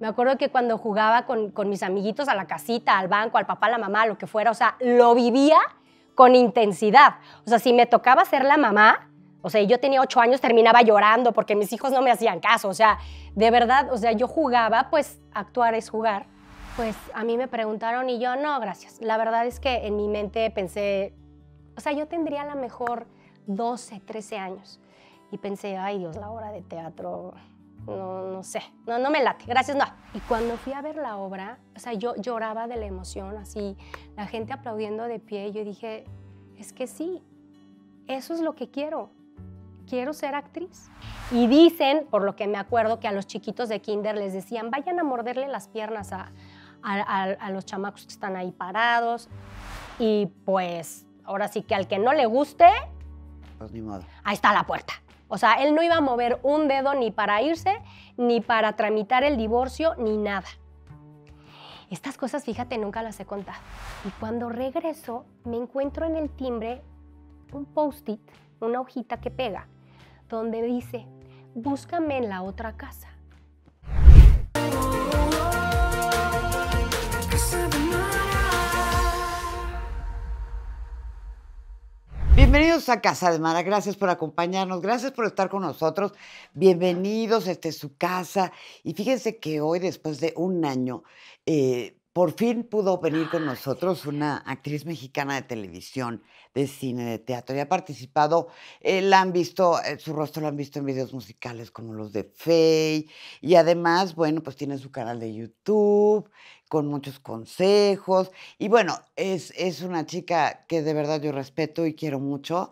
Me acuerdo que cuando jugaba con, mis amiguitos a la casita, al banco, al papá, a la mamá, lo que fuera, o sea, lo vivía con intensidad. O sea, si me tocaba ser la mamá, o sea, yo tenía ocho años, terminaba llorando porque mis hijos no me hacían caso. O sea, de verdad, o sea, yo jugaba, pues actuar es jugar. Pues a mí me preguntaron y yo, no, gracias. La verdad es que en mi mente pensé, o sea, yo tendría a lo mejor 12, 13 años. Y pensé, ay Dios, la hora de teatro, no, no sé, no, no me late, gracias, no. Y cuando fui a ver la obra, o sea, yo lloraba de la emoción, así, la gente aplaudiendo de pie, yo dije, es que sí, eso es lo que quiero, quiero ser actriz. Y dicen, por lo que me acuerdo, que a los chiquitos de kinder les decían, vayan a morderle las piernas a, los chamacos que están ahí parados, y pues, ahora sí que al que no le guste, pues, ni Ahí está la puerta. O sea, él no iba a mover un dedo ni para irse, ni para tramitar el divorcio, ni nada. Estas cosas, fíjate, nunca las he contado. Y cuando regreso, me encuentro en el timbre un post-it, una hojita que pega, donde dice, búscame en la otra casa. Bienvenidos a Casa de Mara, gracias por acompañarnos, gracias por estar con nosotros, bienvenidos, este su casa. Y fíjense que hoy, después de un año, eh, por fin pudo venir con nosotros una actriz mexicana de televisión, de cine, de teatro. Y ha participado, eh, la han visto, eh, su rostro lo han visto en videos musicales como los de Faye. Y además, bueno, pues tiene su canal de YouTube con muchos consejos. Y bueno, es, es una chica que de verdad yo respeto y quiero mucho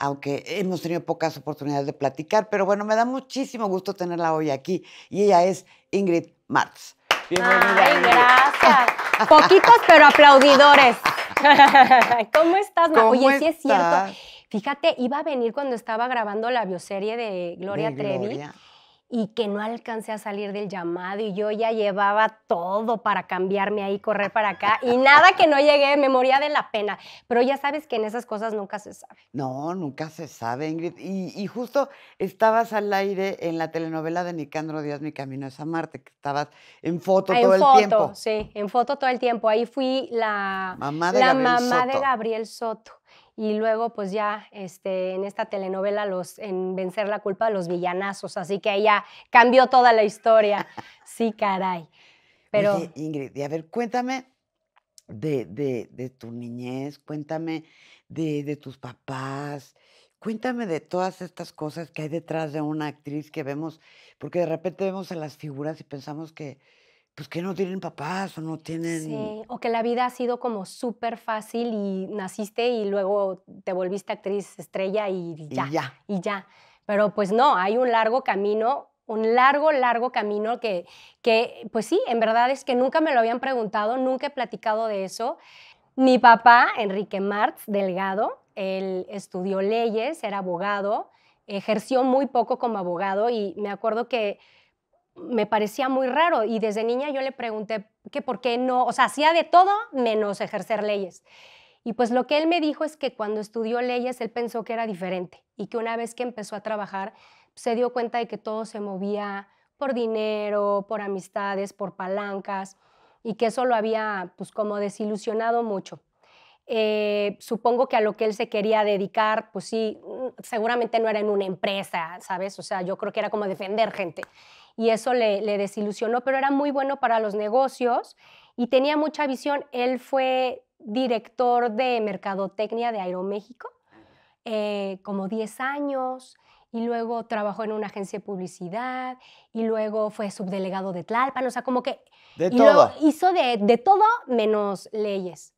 aunque hemos tenido pocas oportunidades de platicar, pero bueno, me da muchísimo gusto tenerla hoy aquí y ella es Ingrid Marx. Ay, gracias. Poquitos, pero aplaudidores. ¿Cómo estás, ¿Cómo Oye, sí es cierto. Fíjate, iba a venir cuando estaba grabando la bioserie de Gloria Trevi y que no alcancé a salir del llamado y yo ya llevaba todo para cambiarme ahí, correr para acá y nada que no llegué, me moría de la pena. Pero ya sabes que en esas cosas nunca se sabe. No, nunca se sabe, Ingrid. Y, justo estabas al aire en la telenovela de Nicandro Díaz, Mi Camino es a Marte, que estabas en foto ah, todo el tiempo. En foto, Sí, en foto todo el tiempo. Ahí fui la mamá de Gabriel Soto y luego pues ya este, en esta telenovela los, en Vencer la culpa los villanazos, así que ella cambió toda la historia. Sí, caray. Pero... Ingrid, a ver, cuéntame de, de, tu niñez, cuéntame de, de, tus papás, cuéntame de todas estas cosas que hay detrás de una actriz que vemos, porque de repente vemos a las figuras y pensamos que pues que no tienen papás o no tienen... Sí, o que la vida ha sido como súper fácil y naciste y luego te volviste actriz estrella y ya, y ya. ya. Pero pues no, hay un largo camino, un largo, largo camino que, que, pues sí, en verdad es que nunca me lo habían preguntado, nunca he platicado de eso. Mi papá, Enrique Martz Delgado, él estudió leyes, era abogado, ejerció muy poco como abogado y me acuerdo que me parecía muy raro y desde niña yo le pregunté que por qué no, o sea, hacía de todo menos ejercer leyes. Y pues lo que él me dijo es que cuando estudió leyes él pensó que era diferente y que una vez que empezó a trabajar se dio cuenta de que todo se movía por dinero, por amistades, por palancas y que eso lo había pues como desilusionado mucho. Eh, supongo que a lo que él se quería dedicar, pues sí, seguramente no era en una empresa, ¿sabes? O sea, yo creo que era como defender gente y eso le, desilusionó, pero era muy bueno para los negocios y tenía mucha visión. Él fue director de Mercadotecnia de Aeroméxico, eh, como 10 años, y luego trabajó en una agencia de publicidad, y luego fue subdelegado de Tlalpan, o sea, como que... Hizo de, todo menos leyes.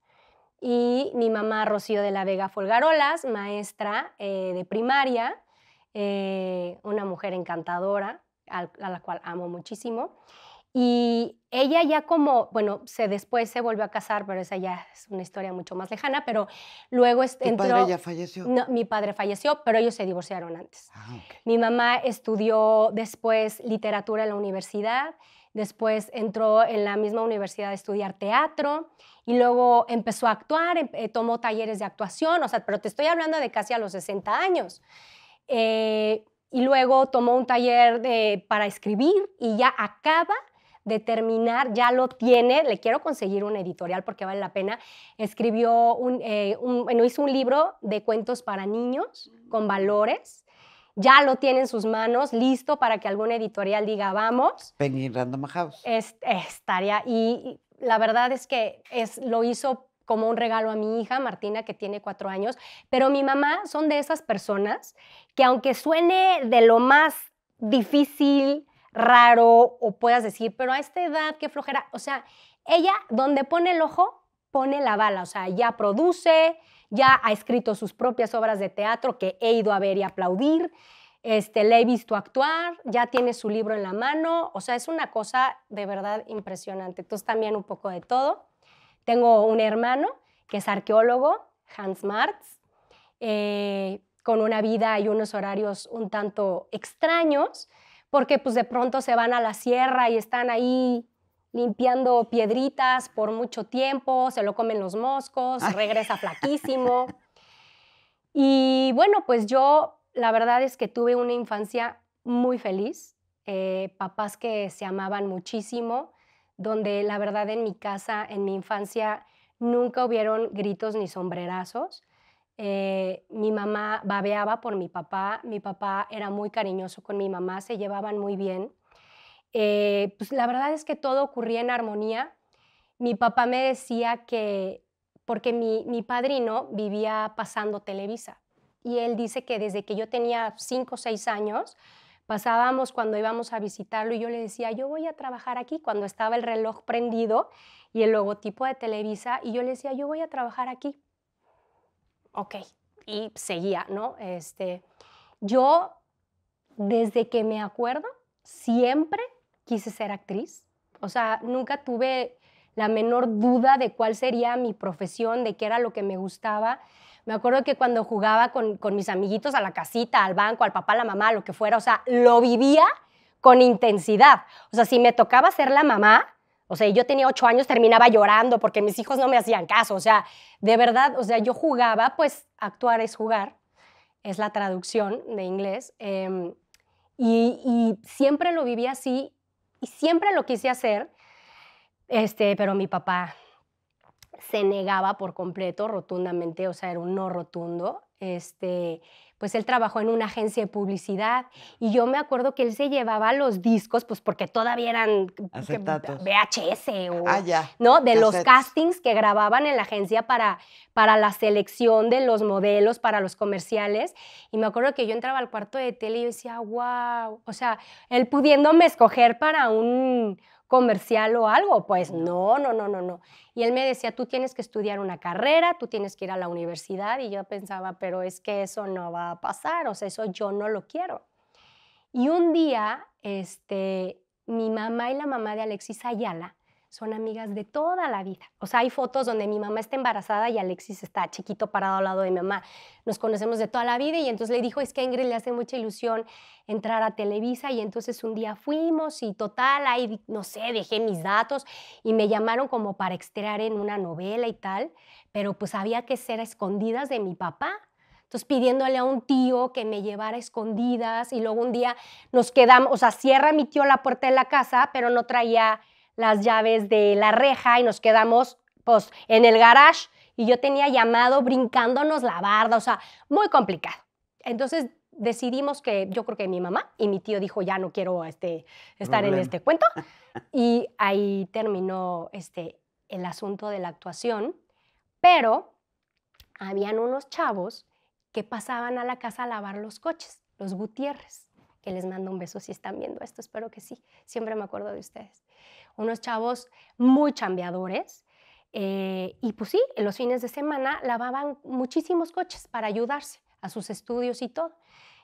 Y mi mamá, Rocío de la Vega Folgarolas, maestra eh, de primaria, eh, una mujer encantadora, a, la cual amo muchísimo. Y ella ya como, bueno, se después se volvió a casar, pero esa ya es una historia mucho más lejana, pero luego... ¿Tu entró, padre ya falleció? mi padre falleció, pero ellos se divorciaron antes. Ah, mi mamá estudió después literatura en la universidad, después entró en la misma universidad a estudiar teatro y luego empezó a actuar, em, eh, tomó talleres de actuación, o sea, pero te estoy hablando de casi a los 60 años. Eh, y luego tomó un taller de, para escribir y ya acaba de terminar, ya lo tiene, le quiero conseguir una editorial porque vale la pena, escribió un, eh, bueno, hizo un libro de cuentos para niños con mm. valores, ya lo tiene en sus manos, listo para que alguna editorial diga, vamos. Penny Random House. estaría, y, la verdad es que es, lo hizo como un regalo a mi hija Martina, que tiene cuatro años, pero mi mamá son de esas personas que aunque suene de lo más difícil, raro, o puedas decir, pero a esta edad, qué flojera, o sea, ella donde pone el ojo, pone la bala, o sea, ya produce, ya ha escrito sus propias obras de teatro que he ido a ver y aplaudir, este, le he visto actuar, ya tiene su libro en la mano, o sea, es una cosa de verdad impresionante. Entonces también un poco de todo. Tengo un hermano que es arqueólogo, Hans Martz, eh, con una vida y unos horarios un tanto extraños, porque pues de pronto se van a la sierra y están ahí limpiando piedritas por mucho tiempo, se lo comen los moscos, regresa flaquísimo. Y bueno, pues yo la verdad es que tuve una infancia muy feliz, eh, papás que se amaban muchísimo, donde la verdad en mi casa, en mi infancia, nunca hubieron gritos ni sombrerazos. Eh, mi mamá babeaba por mi papá, mi papá era muy cariñoso con mi mamá, se llevaban muy bien. Eh, pues, la verdad es que todo ocurría en armonía. Mi papá me decía que, porque mi, mi padrino vivía pasando Televisa, y él dice que desde que yo tenía 5 o 6 años, pasábamos cuando íbamos a visitarlo y yo le decía, yo voy a trabajar aquí cuando estaba el reloj prendido y el logotipo de Televisa, y yo le decía, yo voy a trabajar aquí ok, y seguía, ¿no? Este, yo, desde que me acuerdo, siempre quise ser actriz. O sea, nunca tuve la menor duda de cuál sería mi profesión, de qué era lo que me gustaba. Me acuerdo que cuando jugaba con, mis amiguitos a la casita, al banco, al papá, a la mamá, lo que fuera, o sea, lo vivía con intensidad. O sea, si me tocaba ser la mamá, o sea, yo tenía ocho años, terminaba llorando porque mis hijos no me hacían caso. O sea, de verdad, o sea, yo jugaba, pues actuar es jugar, es la traducción de inglés. Em, y, siempre lo viví así y siempre lo quise hacer, este, pero mi papá se negaba por completo, rotundamente, o sea, era un no rotundo. Este, pues él trabajó en una agencia de publicidad y yo me acuerdo que él se llevaba los discos, pues porque todavía eran VHS o ah, no de los castings que grababan en la agencia para para la selección de los modelos para los comerciales y me acuerdo que yo entraba al cuarto de tele y decía wow, o sea, él pudiéndome escoger para un comercial o algo. Pues no, no, no, no, no. Y él me decía, tú tienes que estudiar una carrera, tú tienes que ir a la universidad. Y yo pensaba, pero es que eso no va a pasar, o sea, eso yo no lo quiero. Y un día, este, mi mamá y la mamá de Alexis Ayala son amigas de toda la vida. O sea, hay fotos donde mi mamá está embarazada y Alexis está chiquito parado al lado de mi mamá. Nos conocemos de toda la vida y entonces le dijo, es que a Ingrid le hace mucha ilusión entrar a Televisa y entonces un día fuimos y total, ahí, no sé, dejé mis datos y me llamaron como para extraer en una novela y tal, pero pues había que ser a escondidas de mi papá. Entonces pidiéndole a un tío que me llevara a escondidas y luego un día nos quedamos, o sea, cierra mi tío la puerta de la casa, pero no traía las llaves de la reja y nos quedamos pues, en el garage y yo tenía llamado brincándonos la barda, o sea, muy complicado. Entonces decidimos que yo creo que mi mamá y mi tío dijo, ya no quiero este, estar en este cuento. Y ahí terminó este, el asunto de la actuación, pero habían unos chavos que pasaban a la casa a lavar los coches, los Gutiérrez, que les mando un beso si están viendo esto, espero que sí, siempre me acuerdo de ustedes unos chavos muy chambeadores. Eh, y pues sí, en los fines de semana lavaban muchísimos coches para ayudarse a sus estudios y todo.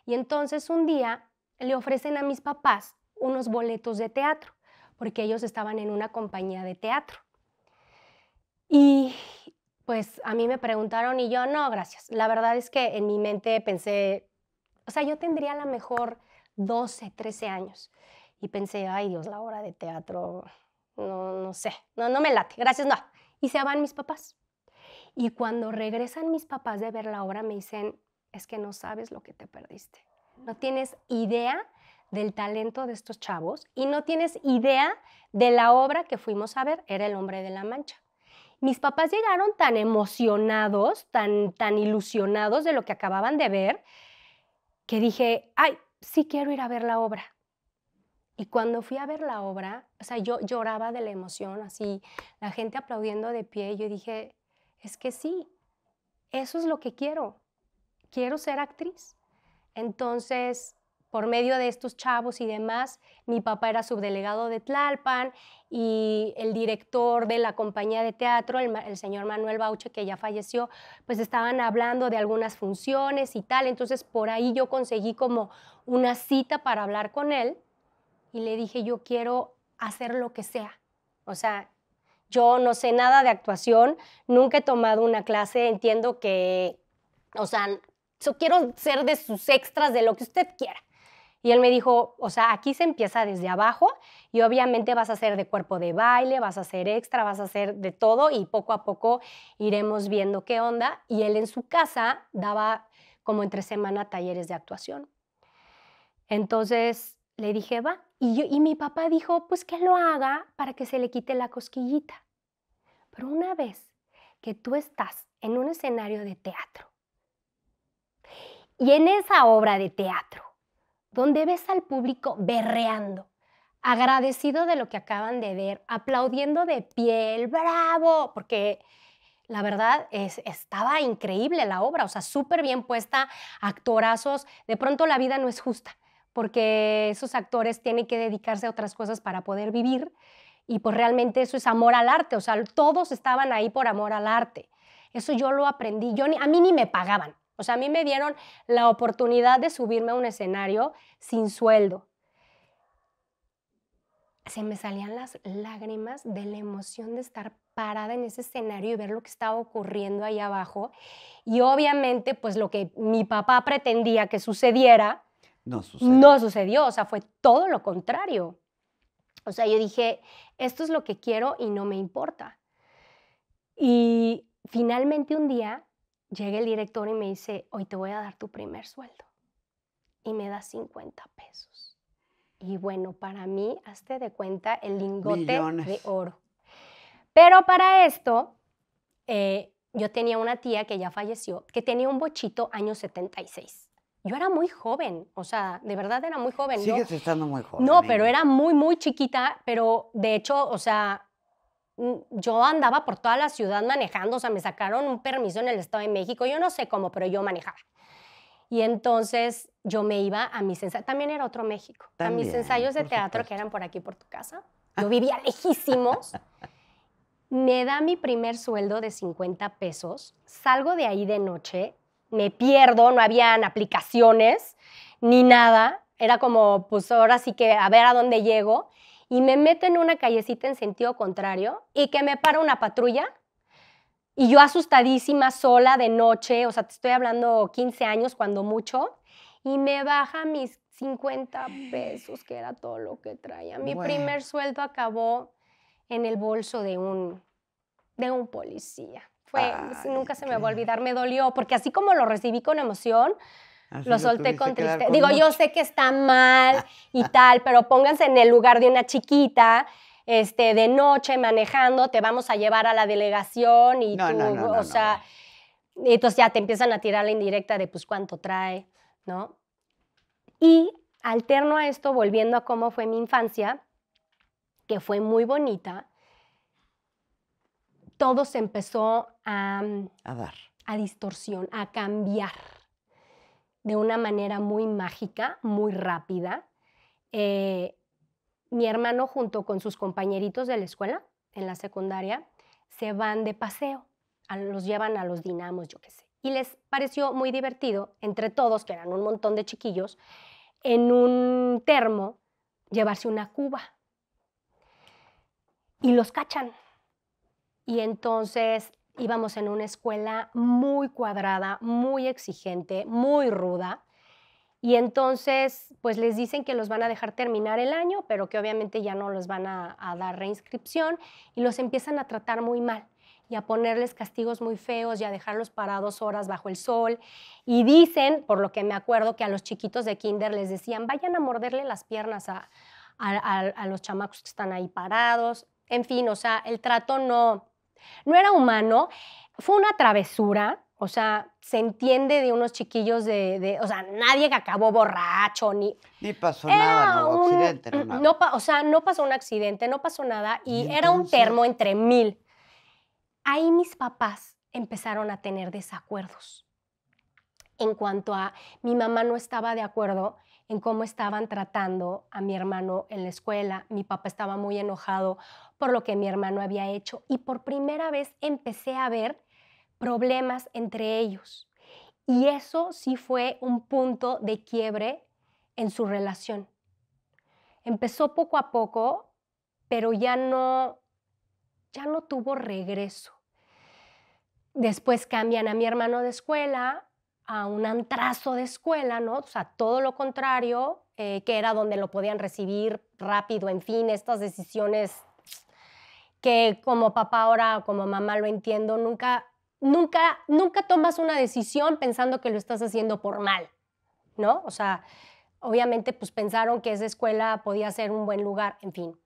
Y entonces un día le ofrecen a mis papás unos boletos de teatro, porque ellos estaban en una compañía de teatro. Y pues a mí me preguntaron y yo, no, gracias. La verdad es que en mi mente pensé, o sea, yo tendría a lo mejor 12, 13 años y pensé, ay Dios, la obra de teatro, no, no sé, no, no me late, gracias, no. Y se van mis papás. Y cuando regresan mis papás de ver la obra, me dicen, es que no sabes lo que te perdiste. No tienes idea del talento de estos chavos y no tienes idea de la obra que fuimos a ver, era El hombre de la mancha. Mis papás llegaron tan emocionados, tan, tan ilusionados de lo que acababan de ver, que dije, ay, sí quiero ir a ver la obra. Y cuando fui a ver la obra, o sea, yo lloraba de la emoción, así, la gente aplaudiendo de pie, yo dije, es que sí, eso es lo que quiero, quiero ser actriz. Entonces, por medio de estos chavos y demás, mi papá era subdelegado de Tlalpan y el director de la compañía de teatro, el, señor Manuel Bauche, que ya falleció, pues estaban hablando de algunas funciones y tal. Entonces por ahí yo conseguí como una cita para hablar con él y le dije, yo quiero hacer lo que sea. O sea, yo no sé nada de actuación, nunca he tomado una clase, entiendo que, o sea, yo quiero ser de sus extras, de lo que usted quiera. Y él me dijo, o sea, aquí se empieza desde abajo y obviamente vas a ser de cuerpo de baile, vas a hacer extra, vas a hacer de todo y poco a poco iremos viendo qué onda. Y él en su casa daba como entre semana talleres de actuación. Entonces le dije, va, y, mi papá dijo, pues que lo haga para que se le quite la cosquillita. Pero una vez que tú estás en un escenario de teatro y en esa obra de teatro, donde ves al público berreando, agradecido de lo que acaban de ver, aplaudiendo de piel, bravo, porque la verdad estaba increíble la obra, o sea, súper bien puesta, actorazos, de pronto la vida no es justa porque esos actores tienen que dedicarse a otras cosas para poder vivir y pues realmente eso es amor al arte, o sea, todos estaban ahí por amor al arte. Eso yo lo aprendí, yo a mí ni me pagaban, o sea, a mí me dieron la oportunidad de subirme a un escenario sin sueldo. Se me salían las lágrimas de la emoción de estar parada en ese escenario y ver lo que estaba ocurriendo ahí abajo. Y obviamente, pues lo que mi papá pretendía que sucediera, no sucedió. No sucedió, o sea, fue todo lo contrario. O sea, yo dije, esto es lo que quiero y no me importa. Y finalmente un día llega el director y me dice, hoy te voy a dar tu primer sueldo. Y me da 50 pesos. Y bueno, para mí, hazte de cuenta el lingote de oro. Pero para esto, eh, yo tenía una tía que ya falleció, que tenía un bochito año 76 yo era muy joven, o sea, de verdad era muy joven. Sigues estando muy joven. No, pero era muy, muy chiquita, pero de hecho, o sea, yo andaba por toda la ciudad manejando, o sea, me sacaron un permiso en el Estado de México, yo no sé cómo, pero yo manejaba. Y entonces yo me iba a mis ensayos, también era otro México, a mis ensayos de teatro que eran por aquí, por tu casa. Yo vivía lejísimos. me da mi primer sueldo de 50 pesos, salgo de ahí de noche me pierdo, no habían aplicaciones ni nada. Era como, pues ahora sí que a ver a dónde llego. Y me meto en una callecita en sentido contrario y que me para una patrulla. Y yo asustadísima, sola, de noche, o sea, te estoy hablando 15 años cuando mucho, y me baja mis 50 pesos, que era todo lo que traía. Mi primer sueldo acabó en el bolso de un, de un policía nunca se me va a olvidar, me dolió, porque así como lo recibí con emoción, lo solté con tristeza. Digo, yo sé que está mal ah, y ah. tal, pero pónganse en el lugar de una chiquita, este, de noche manejando, te vamos a llevar a la delegación y no, o sea, entonces ya te empiezan a tirar la indirecta de pues cuánto trae, ¿no? Y alterno a esto, volviendo a cómo fue mi infancia, que fue muy bonita, todo se empezó mm, a, dar, a distorsión, a cambiar de una manera muy mágica, muy rápida. Eh, mi hermano junto con sus compañeritos de la escuela, en la secundaria, se van de paseo, los llevan a los dinamos, yo qué sé. Y les pareció muy divertido, entre todos, que eran un montón de chiquillos, en un termo llevarse una cuba. Y los cachan y entonces íbamos en una escuela muy cuadrada, muy exigente, muy ruda. Y entonces, pues les dicen que los van a dejar terminar el año, pero que obviamente ya no los van a, dar reinscripción y los empiezan a tratar muy mal y a ponerles castigos muy feos y a dejarlos parados horas bajo el sol. Y dicen, por lo que me acuerdo, que a los chiquitos de kinder les decían, vayan a morderle las piernas a, a los chamacos que están ahí parados. En fin, o sea, el trato no, no era humano, fue una travesura, o sea, se entiende de unos chiquillos de, o sea, nadie que acabó borracho ni... Ni pasó nada, no accidente, no, O sea, no pasó un accidente, no pasó nada y, ¿Y era un termo entre mil. Ahí mis papás empezaron a tener desacuerdos en cuanto a mi mamá no estaba de acuerdo en cómo estaban tratando a mi hermano en la escuela. Mi papá estaba muy enojado por lo que mi hermano había hecho y por primera vez empecé a ver problemas entre ellos. Y eso sí fue un punto de quiebre en su relación. Empezó poco a poco, pero ya no ya no tuvo regreso. Después cambian a mi hermano de escuela, a un antrazo de escuela, ¿no? O sea, todo lo contrario, eh, que era donde lo podían recibir rápido, en fin, estas decisiones que como papá ahora, como mamá lo entiendo, nunca, nunca, nunca tomas una decisión pensando que lo estás haciendo por mal, ¿no? O sea, obviamente pues pensaron que esa escuela podía ser un buen lugar, en fin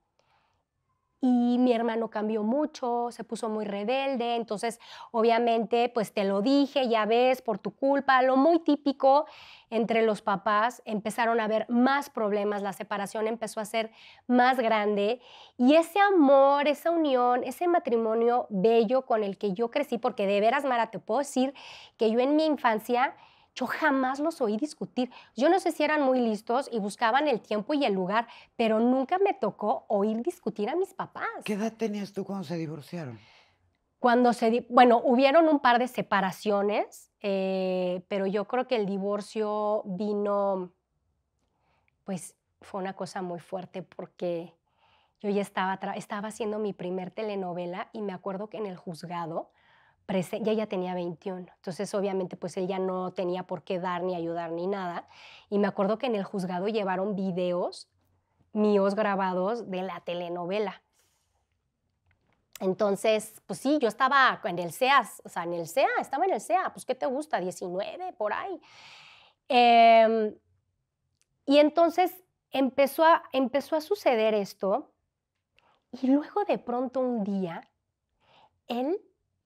y mi hermano cambió mucho, se puso muy rebelde, entonces obviamente pues te lo dije, ya ves, por tu culpa, lo muy típico entre los papás, empezaron a haber más problemas, la separación empezó a ser más grande y ese amor, esa unión, ese matrimonio bello con el que yo crecí, porque de veras, Mara, te puedo decir que yo en mi infancia yo jamás los oí discutir. Yo no sé si eran muy listos y buscaban el tiempo y el lugar, pero nunca me tocó oír discutir a mis papás. ¿Qué edad tenías tú cuando se divorciaron? Cuando se, bueno, hubieron un par de separaciones, eh, pero yo creo que el divorcio vino, pues fue una cosa muy fuerte porque yo ya estaba, estaba haciendo mi primer telenovela y me acuerdo que en el juzgado ya ella tenía 21, entonces obviamente pues él ya no tenía por qué dar ni ayudar ni nada. Y me acuerdo que en el juzgado llevaron videos míos grabados de la telenovela. Entonces, pues sí, yo estaba en el sea o sea, en el SEA, estaba en el SEA, pues ¿qué te gusta? 19, por ahí. Em, y entonces empezó a, empezó a suceder esto y luego de pronto un día, él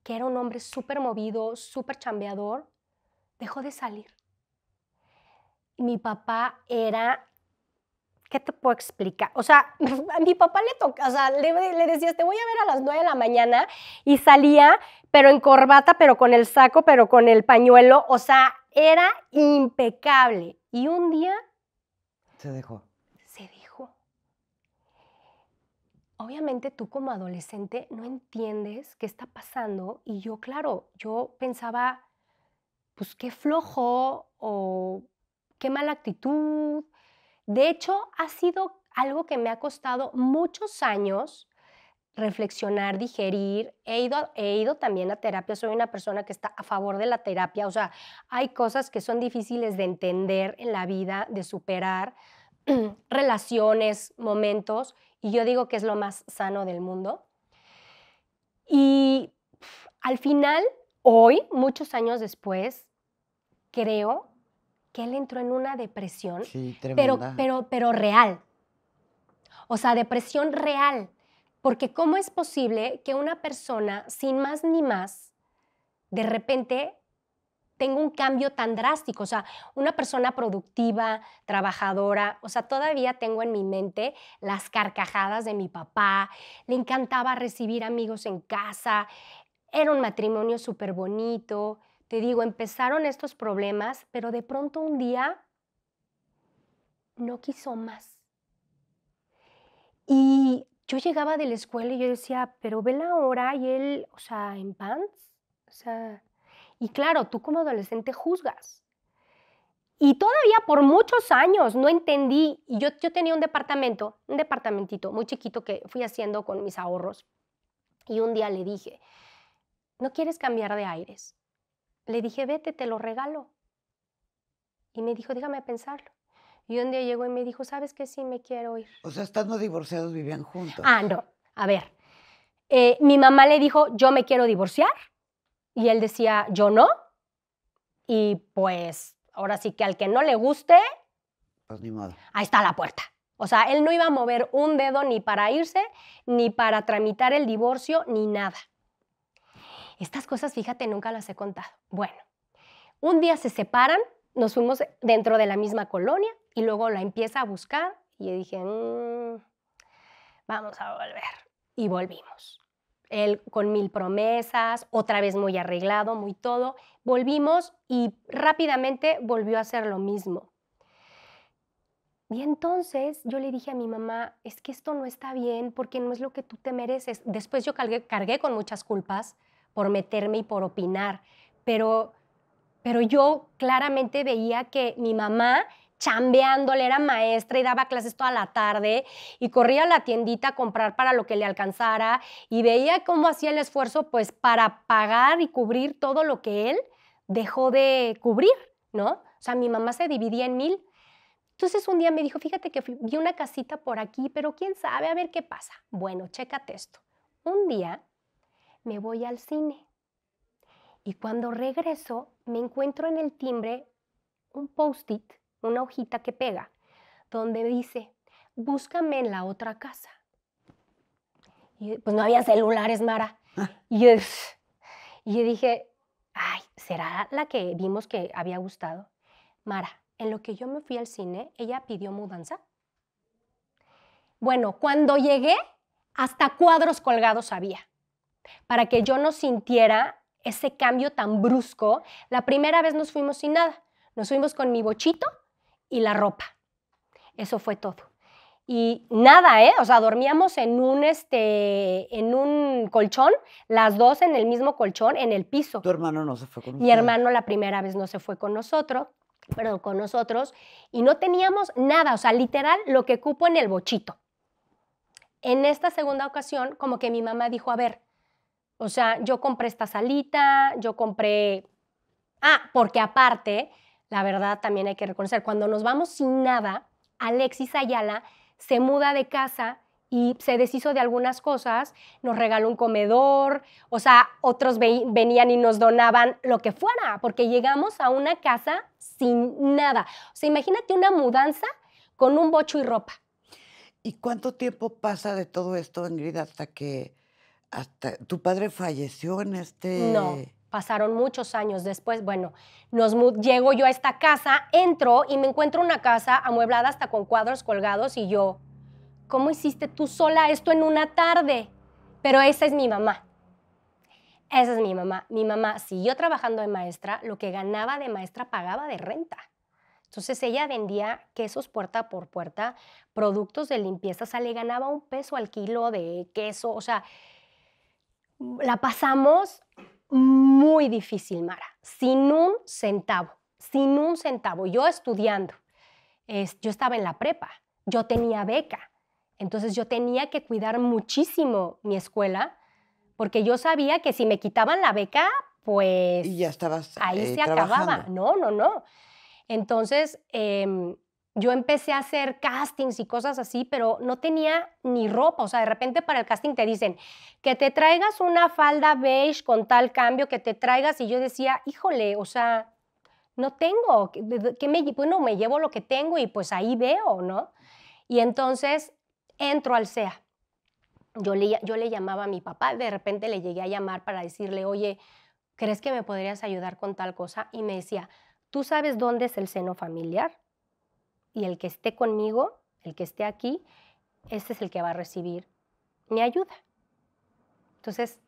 que era un hombre súper movido, súper chambeador, dejó de salir. Mi papá era, ¿qué te puedo explicar? O sea, a mi papá le tocaba, o le, decías, te voy a ver a las nueve de la mañana y salía, pero en corbata, pero con el saco, pero con el pañuelo, o sea, era impecable. Y un día... Se dejó. obviamente tú como adolescente no entiendes qué está pasando y yo, claro, yo pensaba, pues qué flojo o qué mala actitud. De hecho, ha sido algo que me ha costado muchos años reflexionar, digerir. He ido, he ido también a terapia, soy una persona que está a favor de la terapia, o sea, hay cosas que son difíciles de entender en la vida, de superar, relaciones, momentos, y yo digo que es lo más sano del mundo. Y al final, hoy, muchos años después, creo que él entró en una depresión, sí, pero, pero, pero real. O sea, depresión real. Porque ¿cómo es posible que una persona, sin más ni más, de repente tengo un cambio tan drástico, o sea, una persona productiva, trabajadora, o sea, todavía tengo en mi mente las carcajadas de mi papá, le encantaba recibir amigos en casa, era un matrimonio súper bonito, te digo, empezaron estos problemas, pero de pronto un día no quiso más. Y yo llegaba de la escuela y yo decía, pero ve la hora y él, o sea, en pants, o sea y claro, tú como adolescente juzgas. Y todavía por muchos años no entendí, yo, yo tenía un departamento, un departamentito muy chiquito que fui haciendo con mis ahorros. Y un día le dije, ¿no quieres cambiar de aires? Le dije, vete, te lo regalo. Y me dijo, déjame pensarlo. Y un día llegó y me dijo, ¿sabes qué? Sí, me quiero ir. O sea, estando divorciados vivían juntos. Ah, no. A ver, eh, mi mamá le dijo, yo me quiero divorciar. Y él decía, yo no. Y pues ahora sí que al que no le guste, pues, Ahí está la puerta. O sea, él no iba a mover un dedo ni para irse, ni para tramitar el divorcio, ni nada. Estas cosas, fíjate, nunca las he contado. Bueno, un día se separan, nos fuimos dentro de la misma colonia y luego la empieza a buscar y dije, mm, vamos a volver. Y volvimos él con mil promesas, otra vez muy arreglado, muy todo. Volvimos y rápidamente volvió a hacer lo mismo. Y entonces yo le dije a mi mamá, es que esto no está bien porque no es lo que tú te mereces. Después yo cargué, con muchas culpas por meterme y por opinar, pero, pero yo claramente veía que mi mamá chambeándole, era maestra y daba clases toda la tarde y corría a la tiendita a comprar para lo que le alcanzara y veía cómo hacía el esfuerzo pues para pagar y cubrir todo lo que él dejó de cubrir, ¿no? O sea, mi mamá se dividía en mil. Entonces un día me dijo, fíjate que vi una casita por aquí, pero quién sabe, a ver qué pasa. Bueno, chécate esto. Un día me voy al cine y cuando regreso me encuentro en el timbre un post-it una hojita que pega, donde dice, búscame en la otra casa. Y pues no había celulares, Mara. Ah. Y, y dije, ay, ¿será la que vimos que había gustado? Mara, en lo que yo me fui al cine, ella pidió mudanza. Bueno, cuando llegué, hasta cuadros colgados había, para que yo no sintiera ese cambio tan brusco. La primera vez nos fuimos sin nada. Nos fuimos con mi bochito y la ropa. Eso fue todo. Y nada, ¿eh? O sea, dormíamos en un, este, en un colchón, las dos en el mismo colchón, en el piso. Tu hermano no se fue con nosotros. Mi hermano la primera vez no se fue con nosotros, perdón, con nosotros, y no teníamos nada, o sea, literal lo que cupo en el bochito. En esta segunda ocasión, como que mi mamá dijo, a ver, o sea, yo compré esta salita, yo compré... Ah, porque aparte la verdad también hay que reconocer. Cuando nos vamos sin nada, Alexis Ayala se muda de casa y se deshizo de algunas cosas, nos regaló un comedor, o sea, otros venían y nos donaban lo que fuera, porque llegamos a una casa sin nada. O sea, imagínate una mudanza con un bocho y ropa. ¿Y cuánto tiempo pasa de todo esto, Ingrid, hasta que hasta tu padre falleció en este pasaron muchos años después, bueno, nos llego yo a esta casa, entro y me encuentro una casa amueblada hasta con cuadros colgados y yo, ¿cómo hiciste tú sola esto en una tarde? Pero esa es mi mamá. Esa es mi mamá. Mi mamá siguió trabajando de maestra, lo que ganaba de maestra pagaba de renta. Entonces ella vendía quesos puerta por puerta, productos de limpieza, o sea, le ganaba un peso al kilo de queso, o sea, la pasamos muy difícil, Mara, sin un centavo, sin un centavo. Yo estudiando, yo estaba en la prepa, yo tenía beca, entonces yo tenía que cuidar muchísimo mi escuela, porque yo sabía que si me quitaban la beca, pues... ya estabas... Ahí eh, se acababa. No, no, no. Entonces, em, yo empecé a hacer castings y cosas así, pero no tenía ni ropa. O sea, de repente para el casting te dicen que te traigas una falda beige con tal cambio, que te traigas. Y yo decía, híjole, o sea, no tengo. ¿Qué me, bueno, me llevo lo que tengo y pues ahí veo, ¿no? Y entonces entro al SEA. Yo yo le llamaba a mi papá, de repente le llegué a llamar para decirle, oye, ¿crees que me podrías ayudar con tal cosa? Y me decía, ¿tú sabes dónde es el seno familiar? y el que esté conmigo, el que esté aquí, este es el que va a recibir mi ayuda. Entonces,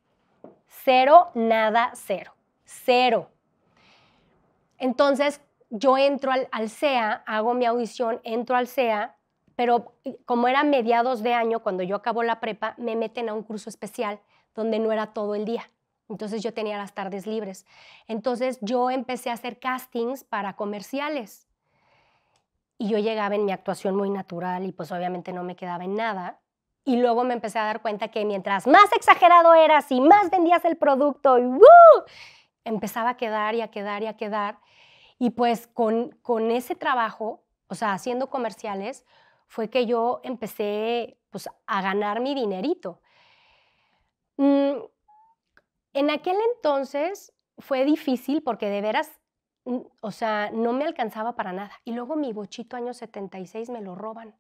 cero, nada, cero, cero. Entonces, yo entro al, al CEA, hago mi audición, entro al CEA, pero como era mediados de año, cuando yo acabó la prepa, me meten a un curso especial donde no era todo el día. Entonces yo tenía las tardes libres. Entonces yo empecé a hacer castings para comerciales y yo llegaba en mi actuación muy natural y pues obviamente no me quedaba en nada. Y luego me empecé a dar cuenta que mientras más exagerado eras y más vendías el producto, y empezaba a quedar y a quedar y a quedar. Y pues con, con ese trabajo, o sea, haciendo comerciales, fue que yo empecé pues, a ganar mi dinerito. Mm, en aquel entonces fue difícil porque de veras Mm, o sea, no me alcanzaba para nada. Y luego mi bochito año 76 me lo roban.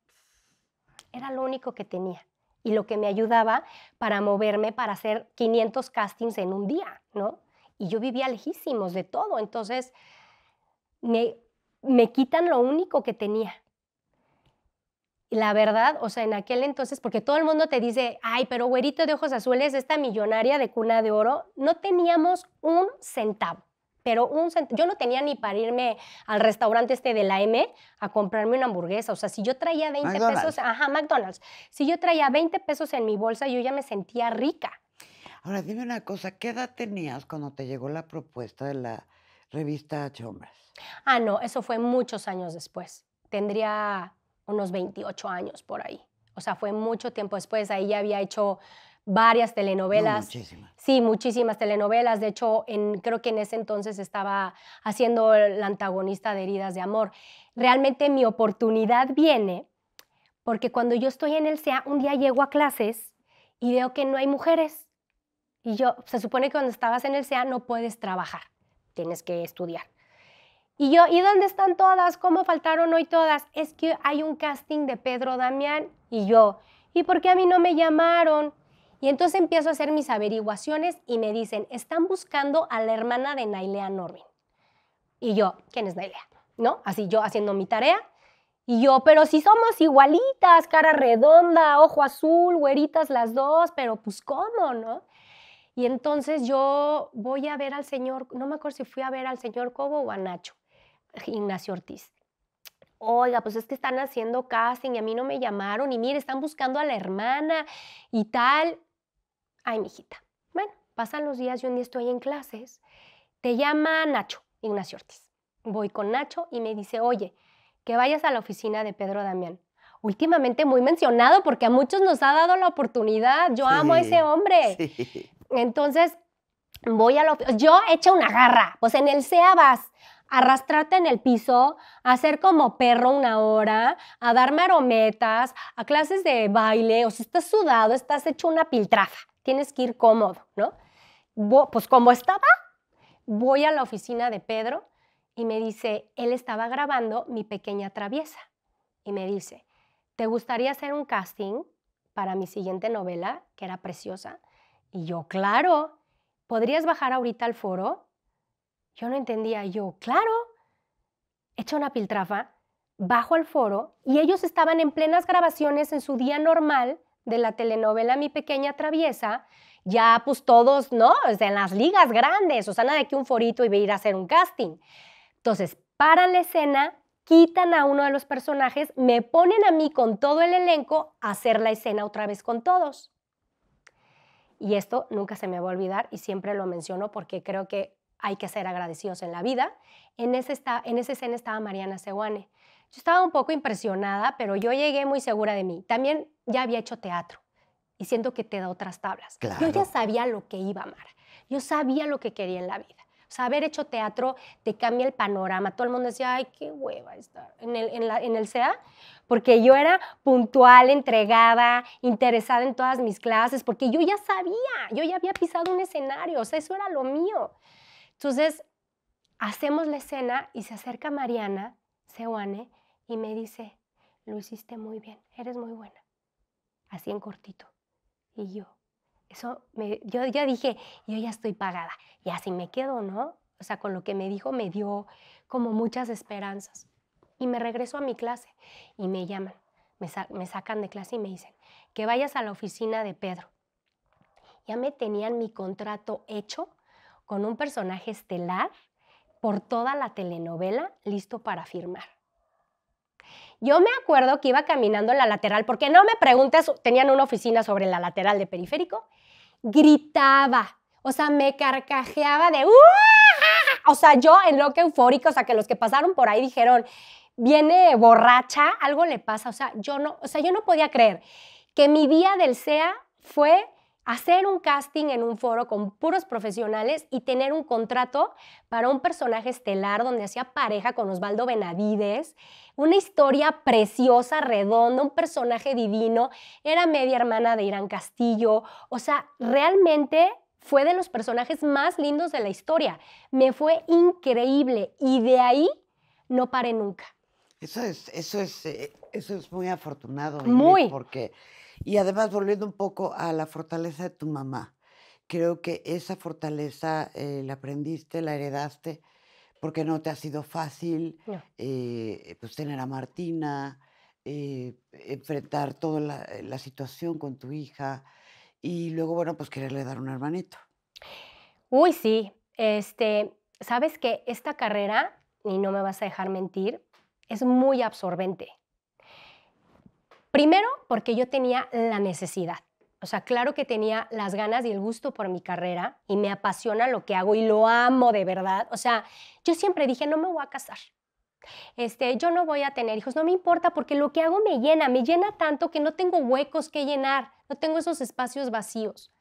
Era lo único que tenía y lo que me ayudaba para moverme para hacer 500 castings en un día, ¿no? Y yo vivía lejísimos de todo, entonces me, me quitan lo único que tenía. Y la verdad, o sea, en aquel entonces, porque todo el mundo te dice, ay, pero güerito de ojos azules, esta millonaria de cuna de oro, no teníamos un centavo pero un yo no tenía ni para irme al restaurante este de la M a comprarme una hamburguesa. O sea, si yo traía 20 pesos, ajá, McDonald's, si yo traía 20 pesos en mi bolsa, yo ya me sentía rica. Ahora, dime una cosa, ¿qué edad tenías cuando te llegó la propuesta de la revista Chombras? Ah, no, eso fue muchos años después. Tendría unos 28 años por ahí. O sea, fue mucho tiempo después. Ahí ya había hecho varias telenovelas. muchísimas. Sí, muchísimas telenovelas. De hecho, en, creo que en ese entonces estaba haciendo la antagonista de Heridas de Amor. Realmente mi oportunidad viene porque cuando yo estoy en el SEA, un día llego a clases y veo que no hay mujeres. Y yo, se supone que cuando estabas en el SEA no puedes trabajar, tienes que estudiar. Y yo, ¿y dónde están todas? ¿Cómo faltaron hoy todas? Es que hay un casting de Pedro Damián y yo. ¿Y por qué a mí no me llamaron? Y entonces empiezo a hacer mis averiguaciones y me dicen, están buscando a la hermana de Nailea Norvin. Y yo, ¿quién es Nailea? ¿No? Así yo haciendo mi tarea. Y yo, pero si somos igualitas, cara redonda, ojo azul, güeritas las dos, pero pues cómo, ¿no? Y entonces yo voy a ver al señor, no me acuerdo si fui a ver al señor Cobo o a Nacho, Ignacio Ortiz. Oiga, pues es que están haciendo casting y a mí no me llamaron y mire, están buscando a la hermana y tal ay, mijita, bueno, pasan los días yo un día estoy en clases, te llama Nacho, Ignacio Ortiz. Voy con Nacho y me dice, oye, que vayas a la oficina de Pedro Damián. Últimamente muy mencionado porque a muchos nos ha dado la oportunidad. Yo amo a ese hombre. Entonces, voy a la oficina. Yo echa una garra. Pues en el SEA vas arrastrarte en el piso, a hacer como perro una hora, a dar marometas, a clases de baile, o si estás sudado, estás hecho una piltrafa tienes que ir cómodo, ¿no? Pues como estaba, voy a la oficina de Pedro y me dice, él estaba grabando Mi Pequeña Traviesa. Y me dice, ¿te gustaría hacer un casting para mi siguiente novela, que era preciosa? Y yo, claro, ¿podrías bajar ahorita al foro? Yo no entendía, yo, claro, hecho una piltrafa, bajo al foro y ellos estaban en plenas grabaciones en su día normal de la telenovela Mi Pequeña Traviesa, ya pues todos, ¿no? en las ligas grandes, o sea, nada de que un forito y venir ir a hacer un casting. Entonces, paran la escena, quitan a uno de los personajes, me ponen a mí con todo el elenco a hacer la escena otra vez con todos. Y esto nunca se me va a olvidar y siempre lo menciono porque creo que hay que ser agradecidos en la vida. En, ese en esa escena estaba Mariana Seguane. Yo estaba un poco impresionada, pero yo llegué muy segura de mí. También ya había hecho teatro y siento que te da otras tablas. Yo ya sabía lo que iba, a amar. Yo sabía lo que quería en la vida. O sea, haber hecho teatro te cambia el panorama. Todo el mundo decía, ay, qué hueva estar en el, en, en el CEA, porque yo era puntual, entregada, interesada en todas mis clases, porque yo ya sabía, yo ya había pisado un escenario, o sea, eso era lo mío. Entonces, hacemos la escena y se acerca Mariana y me dice, lo hiciste muy bien, eres muy buena. Así en cortito. Y yo, eso, me, yo ya dije, yo ya estoy pagada. Y así me quedo, ¿no? O sea, con lo que me dijo me dio como muchas esperanzas. Y me regreso a mi clase y me llaman, me, me sacan de clase y me dicen, que vayas a la oficina de Pedro. Ya me tenían mi contrato hecho con un personaje estelar por toda la telenovela listo para firmar. Yo me acuerdo que iba caminando en la lateral, porque no me preguntes, tenían una oficina sobre la lateral de periférico, gritaba, o sea, me carcajeaba de, o sea, yo en lo que eufórico, o sea, que los que pasaron por ahí dijeron, viene borracha, algo le pasa, o sea, yo no, o sea, yo no podía creer que mi día del SEA fue hacer un casting en un foro con puros profesionales y tener un contrato para un personaje estelar donde hacía pareja con Osvaldo Benavides. Una historia preciosa, redonda, un personaje divino. Era media hermana de Irán Castillo. O sea, realmente fue de los personajes más lindos de la historia. Me fue increíble y de ahí no paré nunca. Eso es, eso es, eh, eso es muy afortunado. Muy. Porque y además, volviendo un poco a la fortaleza de tu mamá, creo que esa fortaleza eh, la aprendiste, la heredaste, porque no te ha sido fácil eh, pues tener a Martina, eh, enfrentar toda la, la, situación con tu hija y luego, bueno, pues quererle dar un hermanito. Uy, sí. Este, Sabes que esta carrera, y no me vas a dejar mentir, es muy absorbente. Primero, porque yo tenía la necesidad. O sea, claro que tenía las ganas y el gusto por mi carrera y me apasiona lo que hago y lo amo de verdad. O sea, yo siempre dije, no me voy a casar. Este, yo no voy a tener hijos, no me importa porque lo que hago me llena, me llena tanto que no tengo huecos que llenar, no tengo esos espacios vacíos.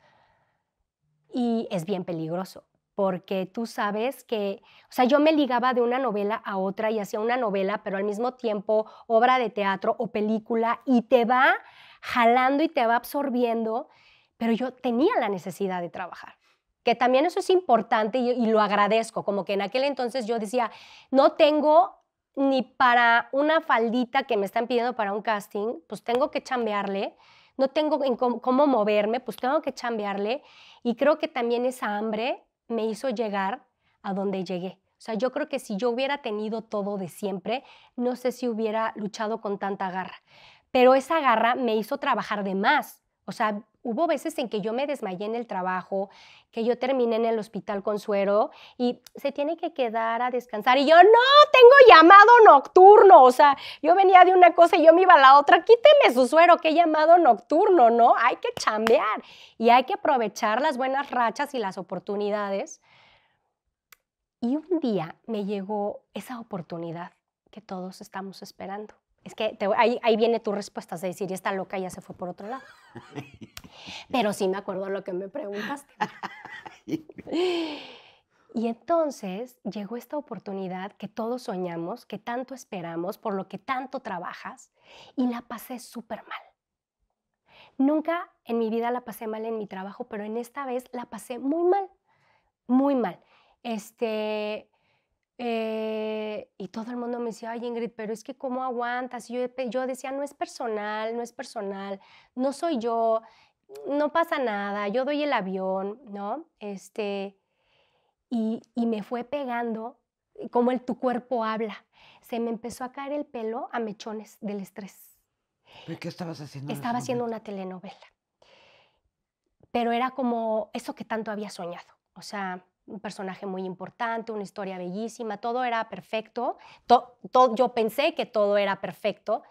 Y es bien peligroso, porque tú sabes que, o sea, yo me ligaba de una novela a otra y hacía una novela, pero al mismo tiempo obra de teatro o película y te va jalando y te va absorbiendo, pero yo tenía la necesidad de trabajar que también eso es importante y, lo agradezco, como que en aquel entonces yo decía, no tengo ni para una faldita que me están pidiendo para un casting, pues tengo que chambearle, no tengo en cómo, cómo moverme, pues tengo que chambearle y creo que también esa hambre me hizo llegar a donde llegué. O sea, yo creo que si yo hubiera tenido todo de siempre, no sé si hubiera luchado con tanta garra. Pero esa garra me hizo trabajar de más. O sea, hubo veces en que yo me desmayé en el trabajo, que yo terminé en el hospital con suero y se tiene que quedar a descansar. Y yo, no, tengo llamado nocturno. O sea, yo venía de una cosa y yo me iba a la otra. Quíteme su suero, qué llamado nocturno, ¿no? Hay que chambear y hay que aprovechar las buenas rachas y las oportunidades. Y un día me llegó esa oportunidad que todos estamos esperando. Es que ahí, viene tu respuesta, es decir, está loca, ya se fue por otro lado. Pero sí me acuerdo lo que me preguntaste. Y entonces llegó esta oportunidad que todos soñamos, que tanto esperamos, por lo que tanto trabajas, y la pasé súper mal. Nunca en mi vida la pasé mal en mi trabajo, pero en esta vez la pasé muy mal, muy mal. Este, eh, y todo el mundo me decía, ay Ingrid, pero es que cómo aguantas. yo, decía, no es personal, no es personal, no soy yo, no pasa nada, yo doy el avión, ¿no? Este, y, y me fue pegando eh, como el tu cuerpo habla. Se me empezó a caer el pelo a mechones del estrés. ¿Pero qué estabas haciendo? Estaba haciendo una telenovela. Pero era como eso que tanto había soñado. O sea, un personaje muy importante, una historia bellísima, todo era perfecto. yo pensé que todo era perfecto.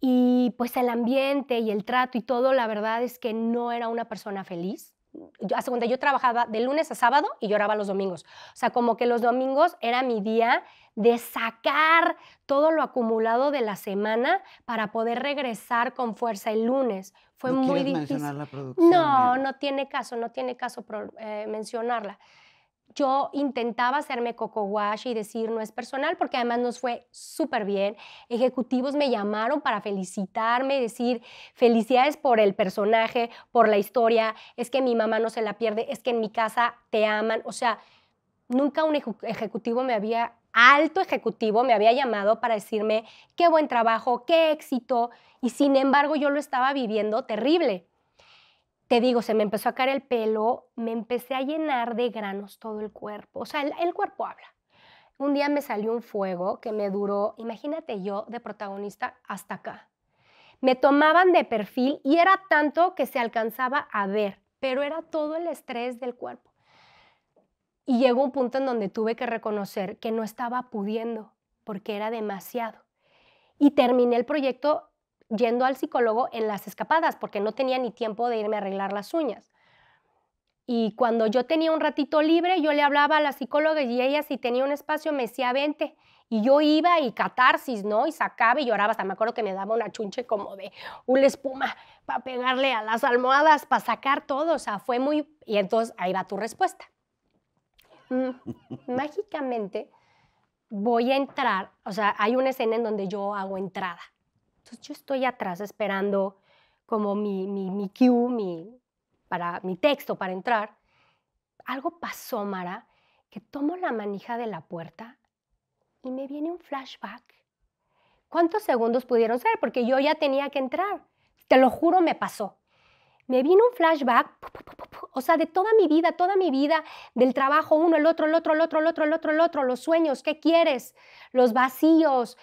Y pues el ambiente y el trato y todo, la verdad es que no era una persona feliz. Yo, hace yo trabajaba de lunes a sábado y lloraba los domingos. O sea, como que los domingos era mi día de sacar todo lo acumulado de la semana para poder regresar con fuerza el lunes fue muy difícil. mencionar la producción? No, no tiene caso, no tiene caso eh, mencionarla. Yo intentaba hacerme coco wash y decir no es personal porque además nos fue súper bien. Ejecutivos me llamaron para felicitarme, decir felicidades por el personaje, por la historia, es que mi mamá no se la pierde, es que en mi casa te aman. O sea, nunca un ejecutivo me había alto ejecutivo me había llamado para decirme qué buen trabajo, qué éxito, y sin embargo yo lo estaba viviendo terrible. Te digo, se me empezó a caer el pelo, me empecé a llenar de granos todo el cuerpo, o sea, el, cuerpo habla. Un día me salió un fuego que me duró, imagínate yo de protagonista hasta acá. Me tomaban de perfil y era tanto que se alcanzaba a ver, pero era todo el estrés del cuerpo. Y llegó un punto en donde tuve que reconocer que no estaba pudiendo porque era demasiado. Y terminé el proyecto yendo al psicólogo en las escapadas porque no tenía ni tiempo de irme a arreglar las uñas. Y cuando yo tenía un ratito libre, yo le hablaba a la psicóloga y ella si tenía un espacio me decía, vente. Y yo iba y catarsis, ¿no? Y sacaba y lloraba. Hasta me acuerdo que me daba una chunche como de una espuma para pegarle a las almohadas, para sacar todo. O sea, fue muy... Y entonces ahí va tu respuesta mágicamente voy a entrar, o sea, hay una escena en donde yo hago entrada. Entonces yo estoy atrás esperando como mi, mi, mi cue, para, mi texto para entrar. Algo pasó, Mara, que tomo la manija de la puerta y me viene un flashback. ¿Cuántos segundos pudieron ser? Porque yo ya tenía que entrar. Te lo juro, me pasó me vino un flashback, o sea, de toda mi vida, toda mi vida, del trabajo uno, el otro, el otro, el otro, el otro, el otro, el otro, los sueños, ¿qué quieres? Los vacíos.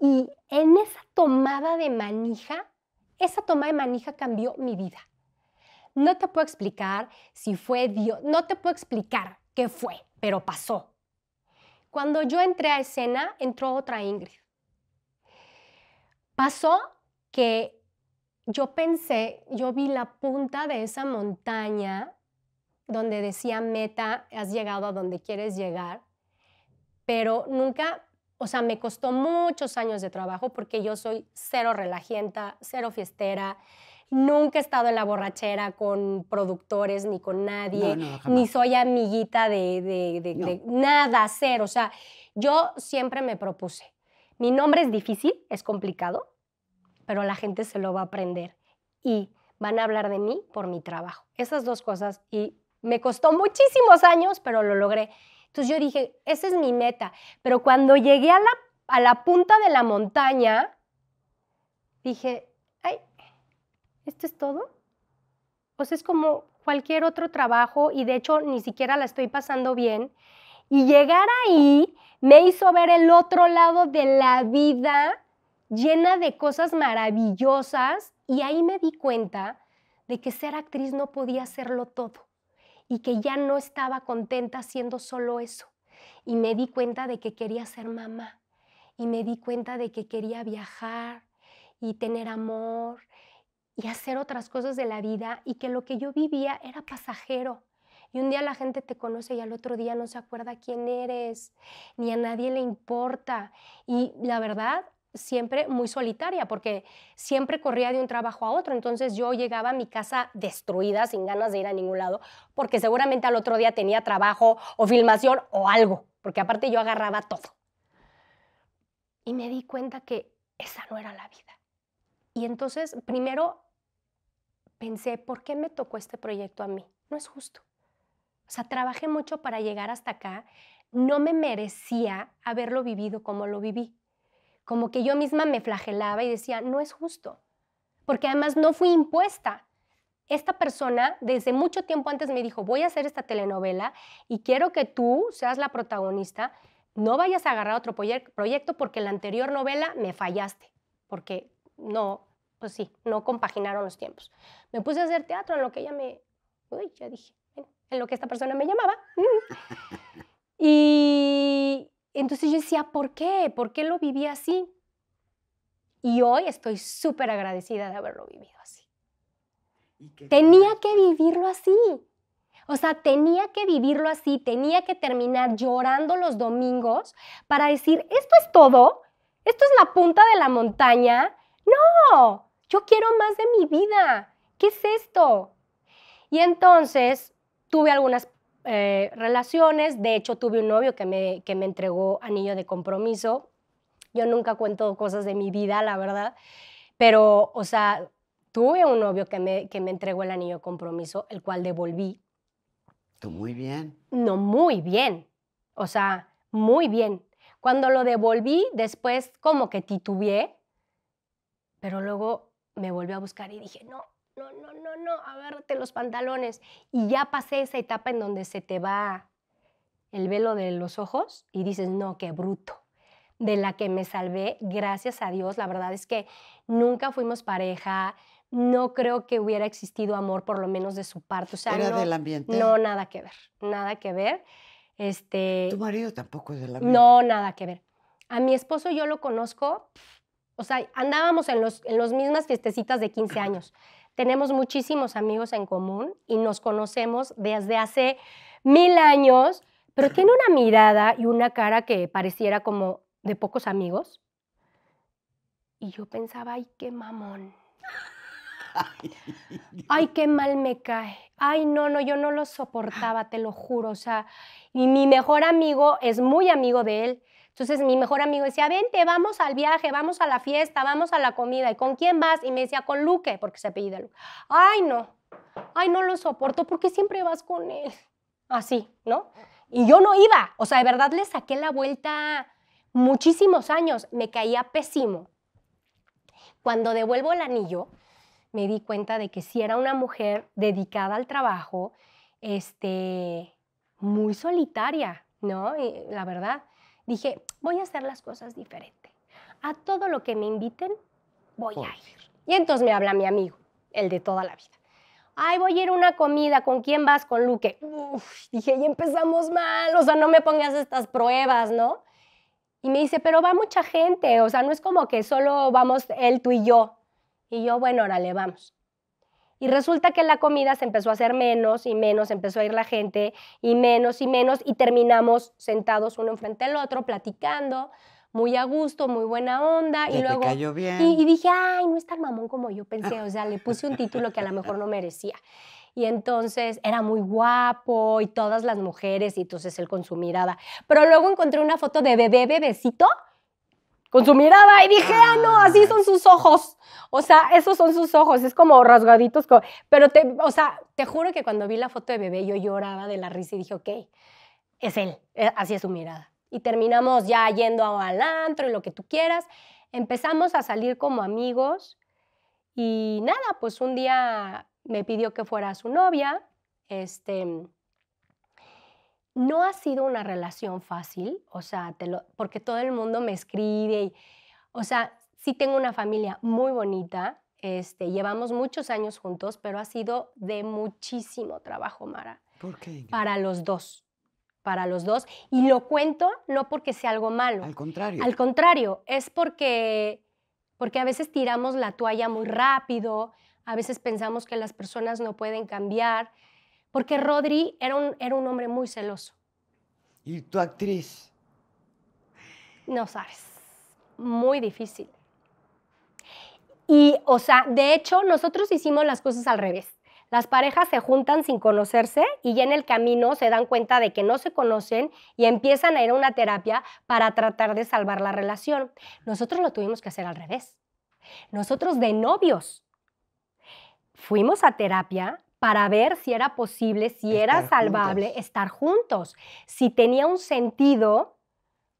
Y en esa tomada de manija, esa tomada de manija cambió mi vida. No te puedo explicar si fue Dios, no te puedo explicar qué fue, pero pasó. Cuando yo entré a escena, entró otra Ingrid. Pasó que yo pensé, yo vi la punta de esa montaña donde decía meta, has llegado a donde quieres llegar, pero nunca, o sea, me costó muchos años de trabajo porque yo soy cero relajienta, cero fiestera, nunca he estado en la borrachera con productores ni con nadie, ni soy amiguita de, de nada, cero, o sea, yo siempre me propuse. Mi nombre es difícil, es complicado, pero la gente se lo va a aprender y van a hablar de mí por mi trabajo. Esas dos cosas y me costó muchísimos años, pero lo logré. Entonces yo dije, esa es mi meta, pero cuando llegué a la, a la punta de la montaña, dije, ay, ¿esto es todo? Pues es como cualquier otro trabajo y de hecho ni siquiera la estoy pasando bien. Y llegar ahí me hizo ver el otro lado de la vida llena de cosas maravillosas y ahí me di cuenta de que ser actriz no podía hacerlo todo y que ya no estaba contenta haciendo solo eso. Y me di cuenta de que quería ser mamá y me di cuenta de que quería viajar y tener amor y hacer otras cosas de la vida y que lo que yo vivía era pasajero. Y un día la gente te conoce y al otro día no se acuerda quién eres, ni a nadie le importa. Y la verdad, siempre muy solitaria porque siempre corría de un trabajo a otro. Entonces yo llegaba a mi casa destruida, sin ganas de ir a ningún lado, porque seguramente al otro día tenía trabajo o filmación o algo, porque aparte yo agarraba todo. Y me di cuenta que esa no era la vida. Y entonces primero pensé, ¿por qué me tocó este proyecto a mí? No es justo. O sea, trabajé mucho para llegar hasta acá. No me merecía haberlo vivido como lo viví como que yo misma me flagelaba y decía, no es justo, porque además no fui impuesta. Esta persona desde mucho tiempo antes me dijo, voy a hacer esta telenovela y quiero que tú seas la protagonista, no vayas a agarrar otro proyecto porque la anterior novela me fallaste, porque no, pues sí, no compaginaron los tiempos. Me puse a hacer teatro en lo que ella me, uy, ya dije, en lo que esta persona me llamaba. y, entonces yo decía, ¿por qué? ¿Por qué lo viví así? Y hoy estoy súper agradecida de haberlo vivido así. Tenía que vivirlo así. O sea, tenía que vivirlo así, tenía que terminar llorando los domingos para decir, esto es todo, esto es la punta de la montaña. No, yo quiero más de mi vida. ¿Qué es esto? Y entonces tuve algunas eh, relaciones, de hecho tuve un novio que me, que me entregó anillo de compromiso. Yo nunca cuento cosas de mi vida, la verdad, pero, o sea, tuve un novio que me, que me entregó el anillo de compromiso, el cual devolví. ¿Tú muy bien? No, muy bien. O sea, muy bien. Cuando lo devolví, después como que titubeé, pero luego me volvió a buscar y dije, no, no, no, no, no, a verte los pantalones. Y ya pasé esa etapa en donde se te va el velo de los ojos y dices, no, qué bruto. De la que me salvé, gracias a Dios. La verdad es que nunca fuimos pareja. No creo que hubiera existido amor, por lo menos de su parte. O sea, no, del ambiente? No, nada que ver. Nada que ver. Este, ¿Tu marido tampoco es del ambiente? No, nada que ver. A mi esposo yo lo conozco. O sea, andábamos en las en los mismas fiestecitas de 15 años tenemos muchísimos amigos en común y nos conocemos desde hace mil años, pero tiene una mirada y una cara que pareciera como de pocos amigos. Y yo pensaba, ay, qué mamón. Ay, qué mal me cae. Ay, no, no, yo no lo soportaba, te lo juro. O sea, y mi mejor amigo es muy amigo de él. Entonces mi mejor amigo decía, vente, vamos al viaje, vamos a la fiesta, vamos a la comida. ¿Y con quién vas? Y me decía, con Luque, porque se apellida Luque. Ay, no, ay, no lo soporto, porque siempre vas con él. Así, ¿no? Y yo no iba. O sea, de verdad le saqué la vuelta muchísimos años. Me caía pésimo. Cuando devuelvo el anillo, me di cuenta de que si sí era una mujer dedicada al trabajo, este, muy solitaria, ¿no? Y la verdad dije, voy a hacer las cosas diferente. A todo lo que me inviten, voy a ir. Y entonces me habla mi amigo, el de toda la vida. Ay, voy a ir a una comida, ¿con quién vas? Con Luque. dije, y empezamos mal, o sea, no me pongas estas pruebas, ¿no? Y me dice, pero va mucha gente, o sea, no es como que solo vamos él, tú y yo. Y yo, bueno, órale, vamos. Y resulta que la comida se empezó a hacer menos y menos, empezó a ir la gente y menos y menos y terminamos sentados uno enfrente del otro platicando, muy a gusto, muy buena onda. y luego... cayó bien. Y, y, dije, ay, no es tan mamón como yo pensé, o sea, le puse un título que a lo mejor no merecía. Y entonces era muy guapo y todas las mujeres y entonces él con su mirada. Pero luego encontré una foto de bebé bebecito con su mirada y dije, ah, no, así son sus ojos. O sea, esos son sus ojos, es como rasgaditos. Pero, te, o sea, te juro que cuando vi la foto de bebé yo lloraba de la risa y dije, ok, es él, eh, así es su mirada. Y terminamos ya yendo al antro y lo que tú quieras. Empezamos a salir como amigos y nada, pues un día me pidió que fuera su novia, este, no ha sido una relación fácil, o sea, porque todo el mundo me escribe, y, o sea, sí tengo una familia muy bonita, este, llevamos muchos años juntos, pero ha sido de muchísimo trabajo, Mara. ¿Por qué? Para los dos, para los dos. Y lo cuento no porque sea algo malo. Al contrario. Al contrario, es porque, porque a veces tiramos la toalla muy rápido, a veces pensamos que las personas no pueden cambiar porque Rodri era un, hombre muy celoso. ¿Y tu actriz? No sabes, muy difícil. Y, o sea, de hecho, nosotros hicimos las cosas al revés. Las parejas se juntan sin conocerse y ya en el camino se dan cuenta de que no se conocen y empiezan a ir a una terapia para tratar de salvar la relación. Nosotros lo tuvimos que hacer al revés. Nosotros de novios fuimos a terapia para ver si era posible, si era salvable estar juntos, si tenía un sentido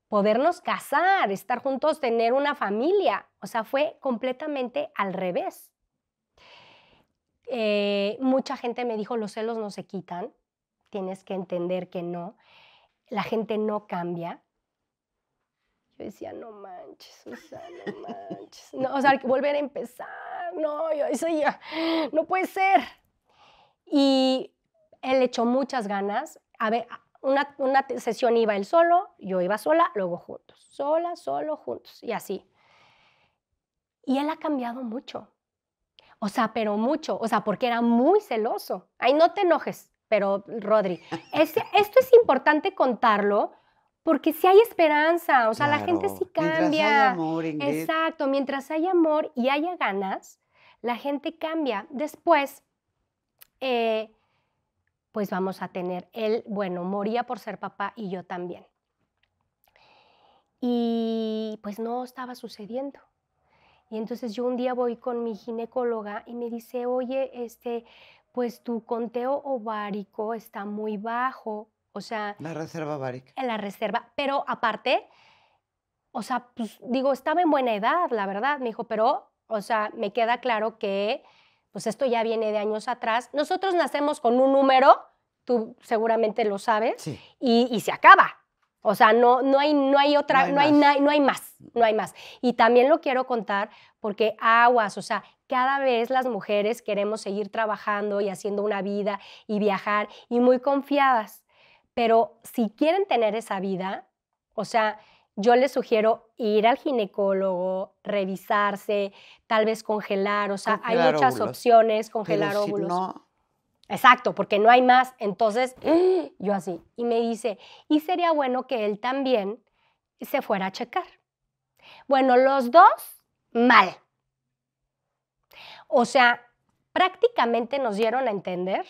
podernos casar, estar juntos, tener una familia. O sea, fue completamente al revés. Eh, mucha gente me dijo, los celos no se quitan, tienes que entender que no, la gente no cambia. Yo decía, no manches, sea, no manches. No, o sea, volver a empezar, no, yo decía, no puede ser. Y él echó muchas ganas. A ver, una, sesión iba él solo, yo iba sola, luego juntos. Sola, solo, juntos. Y así. Y él ha cambiado mucho. O sea, pero mucho. O sea, porque era muy celoso. Ay, no te enojes, pero Rodri. esto es importante contarlo porque si hay esperanza. O sea, la gente sí cambia. Exacto. Mientras hay amor y haya ganas, la gente cambia. Después, eh, pues vamos a tener él, bueno, moría por ser papá y yo también. Y pues no estaba sucediendo. Y entonces yo un día voy con mi ginecóloga y me dice, oye, este, pues tu conteo ovárico está muy bajo. O sea... La reserva ovárica. En la reserva. Pero aparte, o sea, pues, digo, estaba en buena edad, la verdad. Me dijo, pero, o sea, me queda claro que pues esto ya viene de años atrás. Nosotros nacemos con un número, tú seguramente lo sabes, y, se acaba. O sea, no, no, hay, no hay otra, no hay, no hay más, no hay más. Y también lo quiero contar porque aguas, o sea, cada vez las mujeres queremos seguir trabajando y haciendo una vida y viajar y muy confiadas. Pero si quieren tener esa vida, o sea, yo le sugiero ir al ginecólogo, revisarse, tal vez congelar, o sea, hay muchas opciones, congelar Pero óvulos. no... Exacto, porque no hay más. Entonces, yo así. Y me dice, y sería bueno que él también se fuera a checar. Bueno, los dos, mal. O sea, prácticamente nos dieron a entender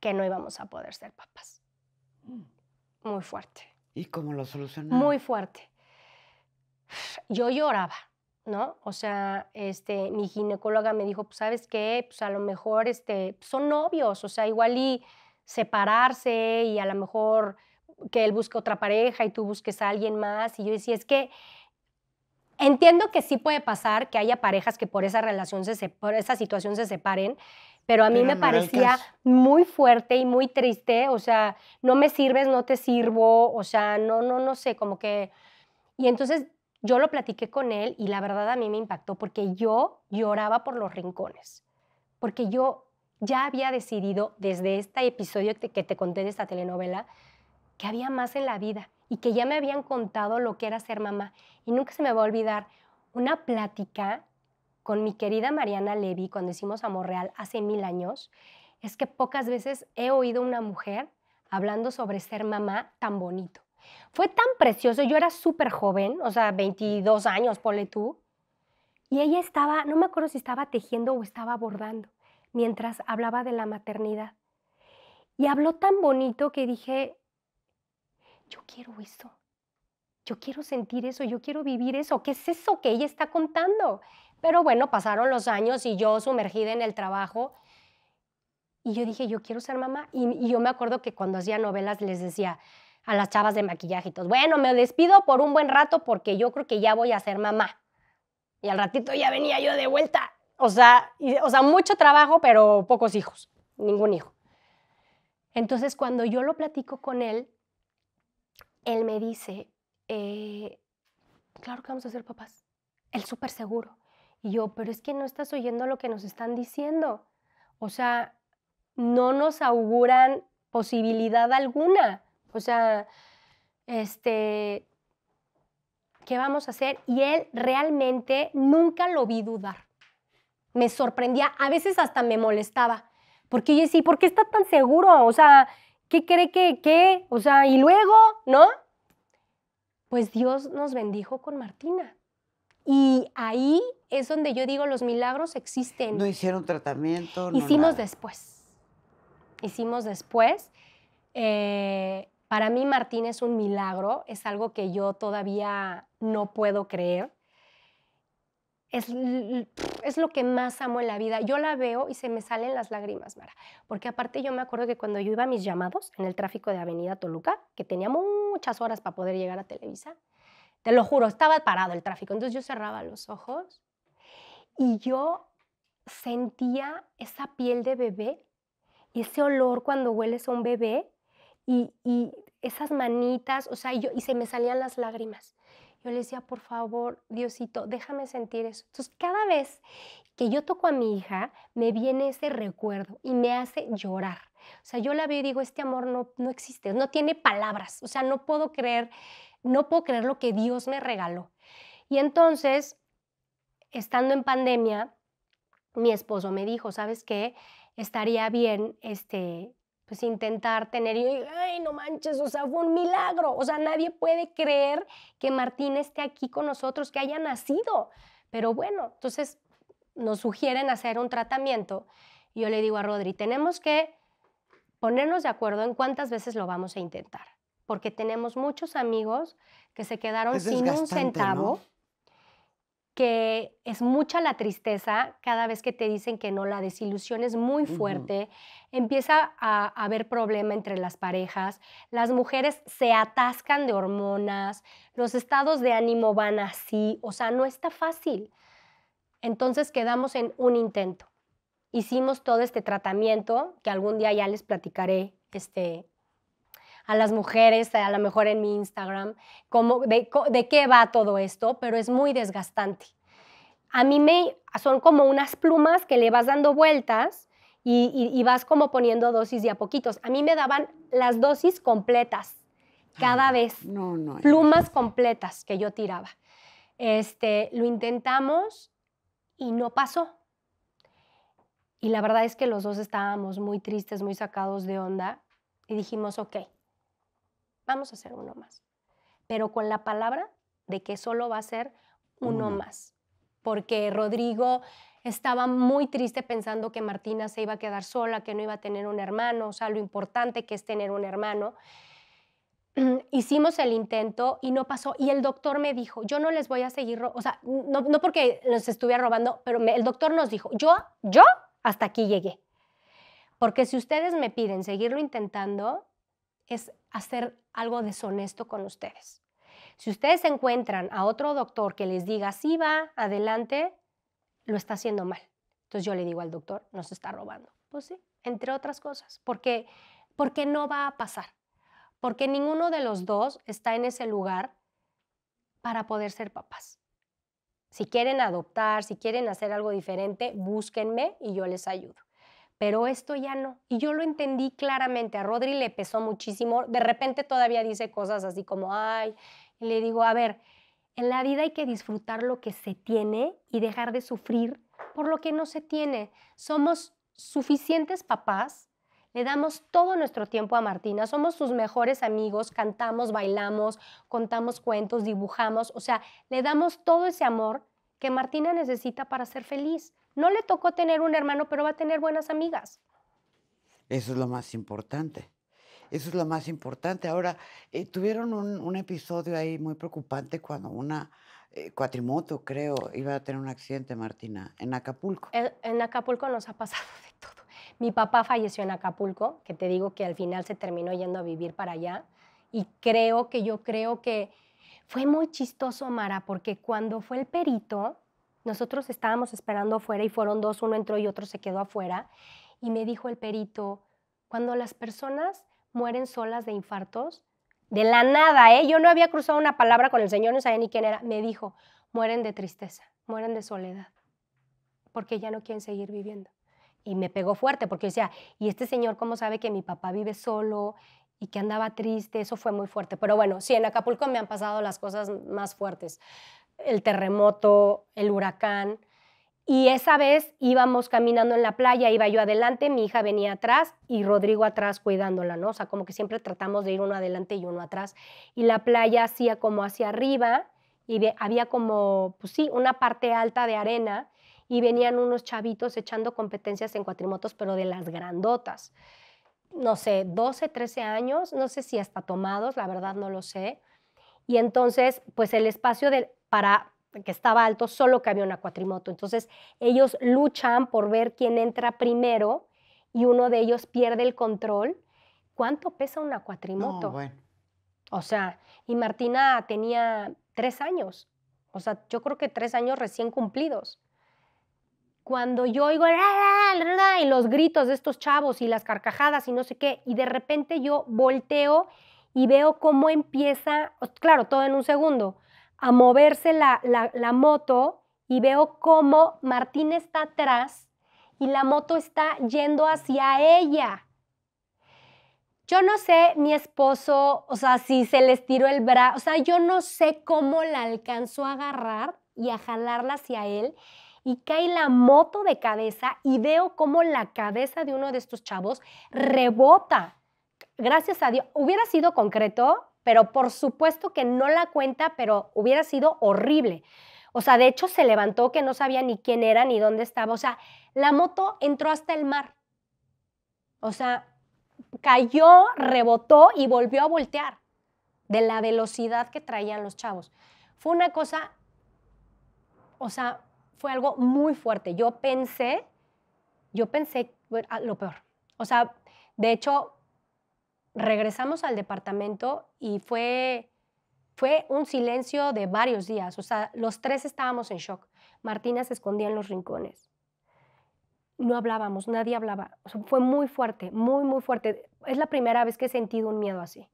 que no íbamos a poder ser papás. Mm. Muy fuerte. ¿Y cómo lo solucionó? Muy fuerte. Yo lloraba, ¿no? O sea, este, mi ginecóloga me dijo, pues, ¿sabes qué? Pues a lo mejor este, son novios, o sea, igual y separarse y a lo mejor que él busque otra pareja y tú busques a alguien más. Y yo decía, es que entiendo que sí puede pasar que haya parejas que por esa relación, se por esa situación se separen, pero a mí me parecía muy fuerte y muy triste, o sea, no me sirves, no te sirvo, o sea, no, no, no sé, como que... Y entonces yo lo platiqué con él y la verdad a mí me impactó porque yo lloraba por los rincones, porque yo ya había decidido desde este episodio que te conté de esta telenovela que había más en la vida y que ya me habían contado lo que era ser mamá. Y nunca se me va a olvidar una plática con mi querida Mariana Levy cuando hicimos Amor Real hace mil años es que pocas veces he oído una mujer hablando sobre ser mamá tan bonito. Fue tan precioso, yo era súper joven, o sea, 22 años, ponle tú, y ella estaba, no me acuerdo si estaba tejiendo o estaba bordando, mientras hablaba de la maternidad. Y habló tan bonito que dije, yo quiero eso, yo quiero sentir eso, yo quiero vivir eso, ¿qué es eso que ella está contando? Pero bueno, pasaron los años y yo sumergida en el trabajo. Y yo dije, yo quiero ser mamá. Y, yo me acuerdo que cuando hacía novelas les decía a las chavas de maquillajitos, bueno, me despido por un buen rato porque yo creo que ya voy a ser mamá. Y al ratito ya venía yo de vuelta. O sea, o sea mucho trabajo, pero pocos hijos, ningún hijo. Entonces, cuando yo lo platico con él, él me dice, eh, claro que vamos a ser papás. El súper seguro. Y yo, pero es que no estás oyendo lo que nos están diciendo. O sea, no nos auguran posibilidad alguna. O sea, este, ¿qué vamos a hacer? Y él realmente nunca lo vi dudar. Me sorprendía, a veces hasta me molestaba, porque yo decía, ¿por qué está tan seguro? O sea, ¿qué cree que qué? O sea, y luego, ¿no? Pues Dios nos bendijo con Martina. Y ahí es donde yo digo, los milagros existen. No hicieron tratamiento. No Hicimos después. Hicimos después. Eh, para mí Martín es un milagro, es algo que yo todavía no puedo creer. Es, es, lo que más amo en la vida. Yo la veo y se me salen las lágrimas, Mara. Porque aparte yo me acuerdo que cuando yo iba a mis llamados en el tráfico de Avenida Toluca, que tenía muchas horas para poder llegar a Televisa, te lo juro, estaba parado el tráfico. Entonces yo cerraba los ojos y yo sentía esa piel de bebé y ese olor cuando hueles a un bebé y, y esas manitas, o sea, y, yo, y se me salían las lágrimas. Yo le decía, por favor, Diosito, déjame sentir eso. Entonces, cada vez que yo toco a mi hija, me viene ese recuerdo y me hace llorar. O sea, yo la veo digo, este amor no, no existe, no tiene palabras. O sea, no puedo creer no puedo creer lo que Dios me regaló. Y entonces, estando en pandemia, mi esposo me dijo, ¿sabes qué? Estaría bien, este, pues intentar tener, y yo ay, no manches, o sea, fue un milagro, o sea, nadie puede creer que Martín esté aquí con nosotros, que haya nacido, pero bueno, entonces nos sugieren hacer un tratamiento, yo le digo a Rodri, tenemos que ponernos de acuerdo en cuántas veces lo vamos a intentar porque tenemos muchos amigos que se quedaron sin un centavo, que es mucha la tristeza cada vez que te dicen que no, la desilusión es muy fuerte, empieza a, haber problema entre las parejas, las mujeres se atascan de hormonas, los estados de ánimo van así, o sea, no está fácil. Entonces quedamos en un intento. Hicimos todo este tratamiento, que algún día ya les platicaré este, a las mujeres, a lo mejor en mi Instagram, de, qué va todo esto, pero es muy desgastante. A mí me son como unas plumas que le vas dando vueltas y, vas como poniendo dosis y a poquitos. A mí me daban las dosis completas cada vez. Plumas completas que yo tiraba. Este, lo intentamos y no pasó. Y la verdad es que los dos estábamos muy tristes, muy sacados de onda y dijimos, ok, vamos a hacer uno más. Pero con la palabra de que solo va a ser uno más. Porque Rodrigo estaba muy triste pensando que Martina se iba a quedar sola, que no iba a tener un hermano, o sea, lo importante que es tener un hermano. Hicimos el intento y no pasó. Y el doctor me dijo, yo no les voy a seguir, o sea, no, porque nos estuviera robando, pero el doctor nos dijo, yo, yo hasta aquí llegué. Porque si ustedes me piden seguirlo intentando, es hacer algo deshonesto con ustedes. Si ustedes encuentran a otro doctor que les diga, sí va, adelante, lo está haciendo mal. Entonces yo le digo al doctor, nos está robando. Pues sí, entre otras cosas, porque, porque no va a pasar, porque ninguno de los dos está en ese lugar para poder ser papás. Si quieren adoptar, si quieren hacer algo diferente, búsquenme y yo les ayudo pero esto ya no. Y yo lo entendí claramente, a Rodri le pesó muchísimo, de repente todavía dice cosas así como, ay, le digo, a ver, en la vida hay que disfrutar lo que se tiene y dejar de sufrir por lo que no se tiene. Somos suficientes papás, le damos todo nuestro tiempo a Martina, somos sus mejores amigos, cantamos, bailamos, contamos cuentos, dibujamos, o sea, le damos todo ese amor que Martina necesita para ser feliz. No le tocó tener un hermano, pero va a tener buenas amigas. Eso es lo más importante. Eso es lo más importante. Ahora, eh, tuvieron un, episodio ahí muy preocupante cuando una eh, cuatrimoto, creo, iba a tener un accidente, Martina, en Acapulco. En, eh, en Acapulco nos ha pasado de todo. Mi papá falleció en Acapulco, que te digo que al final se terminó yendo a vivir para allá. Y creo que yo creo que fue muy chistoso, Mara, porque cuando fue el perito, nosotros estábamos esperando afuera y fueron dos, uno entró y otro se quedó afuera. Y me dijo el perito, cuando las personas mueren solas de infartos, de la nada, ¿eh? yo no había cruzado una palabra con el señor, no sabía ni quién era, me dijo, mueren de tristeza, mueren de soledad, porque ya no quieren seguir viviendo. Y me pegó fuerte porque decía, ¿y este señor cómo sabe que mi papá vive solo y que andaba triste? Eso fue muy fuerte. Pero bueno, sí, en Acapulco me han pasado las cosas más fuertes el terremoto, el huracán. Y esa vez íbamos caminando en la playa, iba yo adelante, mi hija venía atrás y Rodrigo atrás cuidándola, ¿no? O sea, como que siempre tratamos de ir uno adelante y uno atrás. Y la playa hacía como hacia arriba y había como, pues sí, una parte alta de arena y venían unos chavitos echando competencias en cuatrimotos, pero de las grandotas. No sé, 12, 13 años, no sé si hasta tomados, la verdad no lo sé. Y entonces, pues el espacio del para que estaba alto, solo que había una cuatrimoto. Entonces, ellos luchan por ver quién entra primero y uno de ellos pierde el control. ¿Cuánto pesa una cuatrimoto? No, bueno. O sea, y Martina tenía tres años. O sea, yo creo que tres años recién cumplidos. Cuando yo oigo y los gritos de estos chavos y las carcajadas y no sé qué, y de repente yo volteo y veo cómo empieza, claro, todo en un segundo, a moverse la, la, moto y veo cómo Martín está atrás y la moto está yendo hacia ella. Yo no sé, mi esposo, o sea, si se les tiró el brazo, o sea, yo no sé cómo la alcanzó a agarrar y a jalarla hacia él. Y cae la moto de cabeza y veo cómo la cabeza de uno de estos chavos rebota. Gracias a Dios. Hubiera sido concreto, pero por supuesto que no la cuenta, pero hubiera sido horrible. O sea, de hecho se levantó que no sabía ni quién era ni dónde estaba. O sea, la moto entró hasta el mar. O sea, cayó, rebotó y volvió a voltear de la velocidad que traían los chavos. Fue una cosa, o sea, fue algo muy fuerte. Yo pensé, yo pensé ah, lo peor. O sea, de hecho, regresamos al departamento y fue, fue un silencio de varios días. O sea, los tres estábamos en shock. Martina se escondía en los rincones. No hablábamos, nadie hablaba. fue muy fuerte, muy, muy fuerte. Es la primera vez que he sentido un miedo así.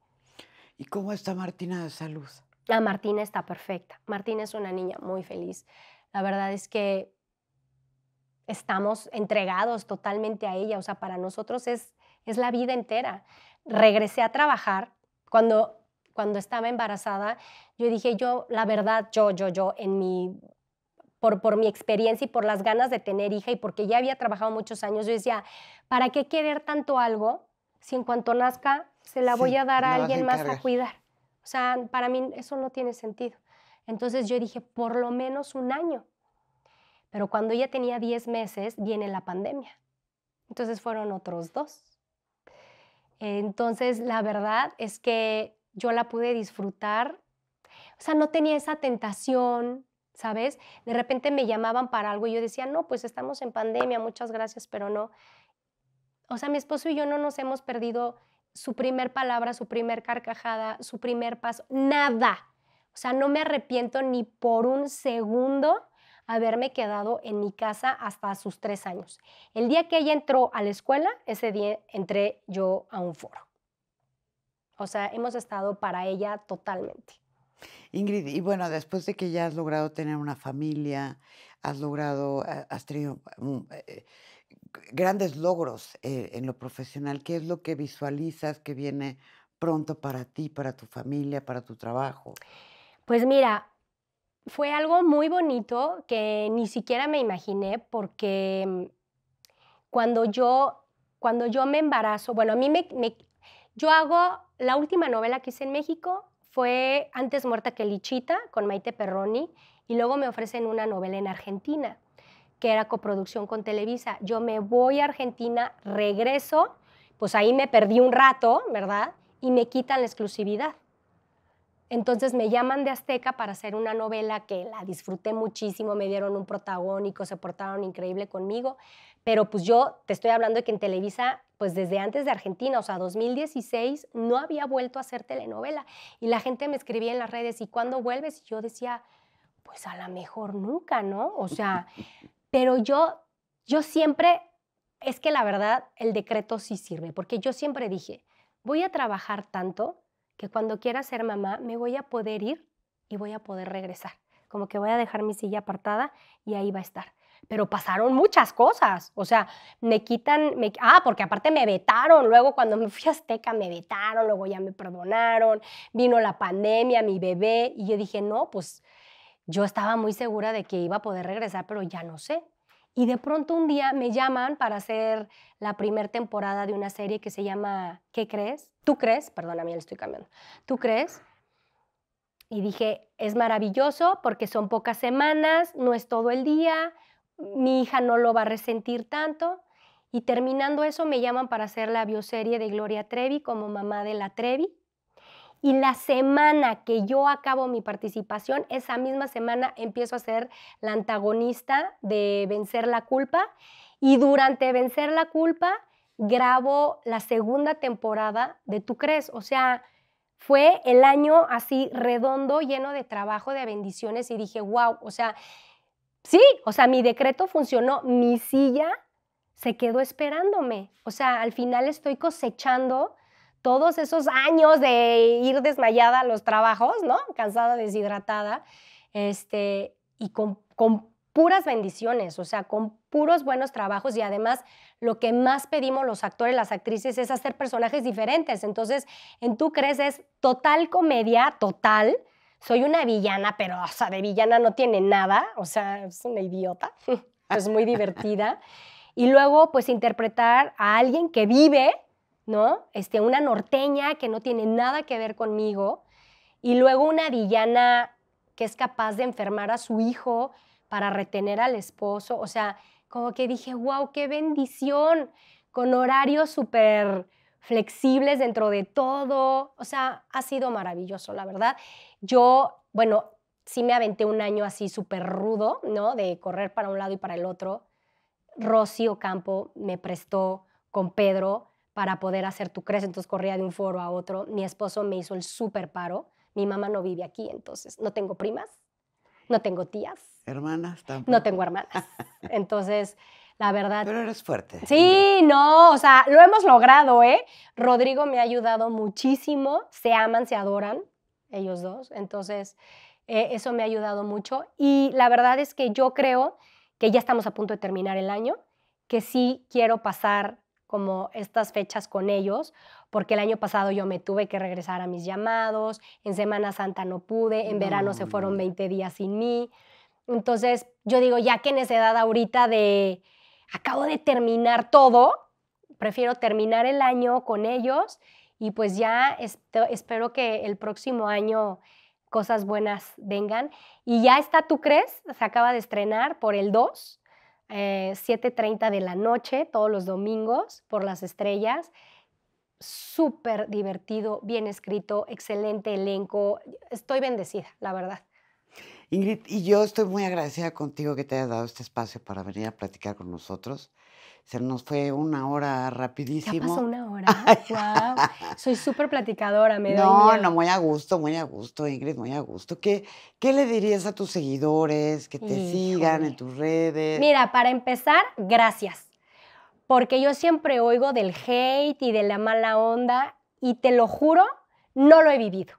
¿Y cómo está Martina de salud? La Martina está perfecta. Martina es una niña muy feliz. La verdad es que estamos entregados totalmente a ella. O sea, para nosotros es, es la vida entera regresé a trabajar cuando, estaba embarazada. Yo dije, yo, la verdad, yo, yo, yo, en mi por, por, mi experiencia y por las ganas de tener hija y porque ya había trabajado muchos años, yo decía, ¿para qué querer tanto algo si en cuanto nazca se la voy a dar a alguien más a cuidar? O sea, para mí eso no tiene sentido. Entonces yo dije, por lo menos un año. Pero cuando ella tenía 10 meses, viene la pandemia. Entonces fueron otros dos. Entonces, la verdad es que yo la pude disfrutar. O sea, no tenía esa tentación, ¿sabes? De repente me llamaban para algo y yo decía, no, pues estamos en pandemia, muchas gracias, pero no. O sea, mi esposo y yo no nos hemos perdido su primer palabra, su primer carcajada, su primer paso, nada. O sea, no me arrepiento ni por un segundo haberme quedado en mi casa hasta sus tres años. El día que ella entró a la escuela, ese día entré yo a un foro. O sea, hemos estado para ella totalmente. Ingrid, y bueno, después de que ya has logrado tener una familia, has logrado, eh, has tenido mm, eh, grandes logros eh, en lo profesional, ¿qué es lo que visualizas que viene pronto para ti, para tu familia, para tu trabajo? Pues mira, fue algo muy bonito que ni siquiera me imaginé porque mm, cuando yo, cuando yo me embarazo, bueno, a mí me, me yo hago, la última novela que hice en México fue Antes muerta que Lichita con Maite Perroni y luego me ofrecen una novela en Argentina que era coproducción con Televisa. Yo me voy a Argentina, regreso, pues ahí me perdí un rato, ¿verdad? Y me quitan la exclusividad. Entonces me llaman de Azteca para hacer una novela que la disfruté muchísimo, me dieron un protagónico, se portaron increíble conmigo, pero pues yo te estoy hablando de que en Televisa, pues desde antes de Argentina, o sea, 2016, no había vuelto a hacer telenovela y la gente me escribía en las redes, ¿y cuándo vuelves? Y yo decía, pues a lo mejor nunca, ¿no? O sea, pero yo, yo siempre, es que la verdad, el decreto sí sirve, porque yo siempre dije, voy a trabajar tanto que cuando quiera ser mamá me voy a poder ir y voy a poder regresar. Como que voy a dejar mi silla apartada y ahí va a estar. Pero pasaron muchas cosas. O sea, me quitan, me, ah, porque aparte me vetaron. Luego cuando me fui a Azteca me vetaron, luego ya me perdonaron. Vino la pandemia, mi bebé. Y yo dije, no, pues yo estaba muy segura de que iba a poder regresar, pero ya no sé. Y de pronto un día me llaman para hacer la primera temporada de una serie que se llama ¿Qué crees? ¿Tú crees? Perdón, a mí le estoy cambiando. ¿Tú crees? Y dije, es maravilloso porque son pocas semanas, no es todo el día, mi hija no lo va a resentir tanto. Y terminando eso, me llaman para hacer la bioserie de Gloria Trevi como mamá de la Trevi y la semana que yo acabo mi participación, esa misma semana empiezo a ser la antagonista de Vencer la Culpa y durante Vencer la Culpa grabo la segunda temporada de Tú crees, o sea, fue el año así redondo, lleno de trabajo, de bendiciones y dije, wow, o sea, sí, o sea, mi decreto funcionó, mi silla se quedó esperándome, o sea, al final estoy cosechando todos esos años de ir desmayada a los trabajos, ¿no? Cansada, deshidratada, este, y con, con puras bendiciones, o sea, con puros buenos trabajos y además lo que más pedimos los actores, las actrices, es hacer personajes diferentes. Entonces, en Tú crees es total comedia, total. Soy una villana, pero, o sea, de villana no tiene nada, o sea, es una idiota, es muy divertida. Y luego, pues, interpretar a alguien que vive ¿no? Este, una norteña que no tiene nada que ver conmigo y luego una villana que es capaz de enfermar a su hijo para retener al esposo. O sea, como que dije, wow, qué bendición, con horarios súper flexibles dentro de todo. O sea, ha sido maravilloso, la verdad. Yo, bueno, sí me aventé un año así súper rudo, ¿no? De correr para un lado y para el otro. Rosy Ocampo me prestó con Pedro para poder hacer tu crece, Entonces corría de un foro a otro. Mi esposo me hizo el súper paro. Mi mamá no vive aquí, entonces no tengo primas, no tengo tías. Hermanas tampoco. No tengo hermanas. Entonces, la verdad. Pero eres fuerte. Sí, no, o sea, lo hemos logrado, ¿eh? Rodrigo me ha ayudado muchísimo. Se aman, se adoran, ellos dos. Entonces, eh, eso me ha ayudado mucho. Y la verdad es que yo creo que ya estamos a punto de terminar el año, que sí quiero pasar como estas fechas con ellos, porque el año pasado yo me tuve que regresar a mis llamados, en Semana Santa no pude, en verano se fueron 20 días sin mí. Entonces, yo digo, ya que en esa edad ahorita de acabo de terminar todo, prefiero terminar el año con ellos y pues ya espero que el próximo año cosas buenas vengan. Y ya está, ¿tú crees? Se acaba de estrenar por el 2 7.30 eh, de la noche todos los domingos por las estrellas. Súper divertido, bien escrito, excelente elenco. Estoy bendecida, la verdad. Ingrid, y yo estoy muy agradecida contigo que te hayas dado este espacio para venir a platicar con nosotros. Se nos fue una hora rapidísimo. ¿Ya pasó una hora? wow. Soy súper platicadora, me No, doy no, muy a gusto, muy a gusto, Ingrid, muy a gusto. ¿Qué, qué le dirías a tus seguidores que te sigan en tus redes? Mira, para empezar, gracias. Porque yo siempre oigo del hate y de la mala onda y te lo juro, no lo he vivido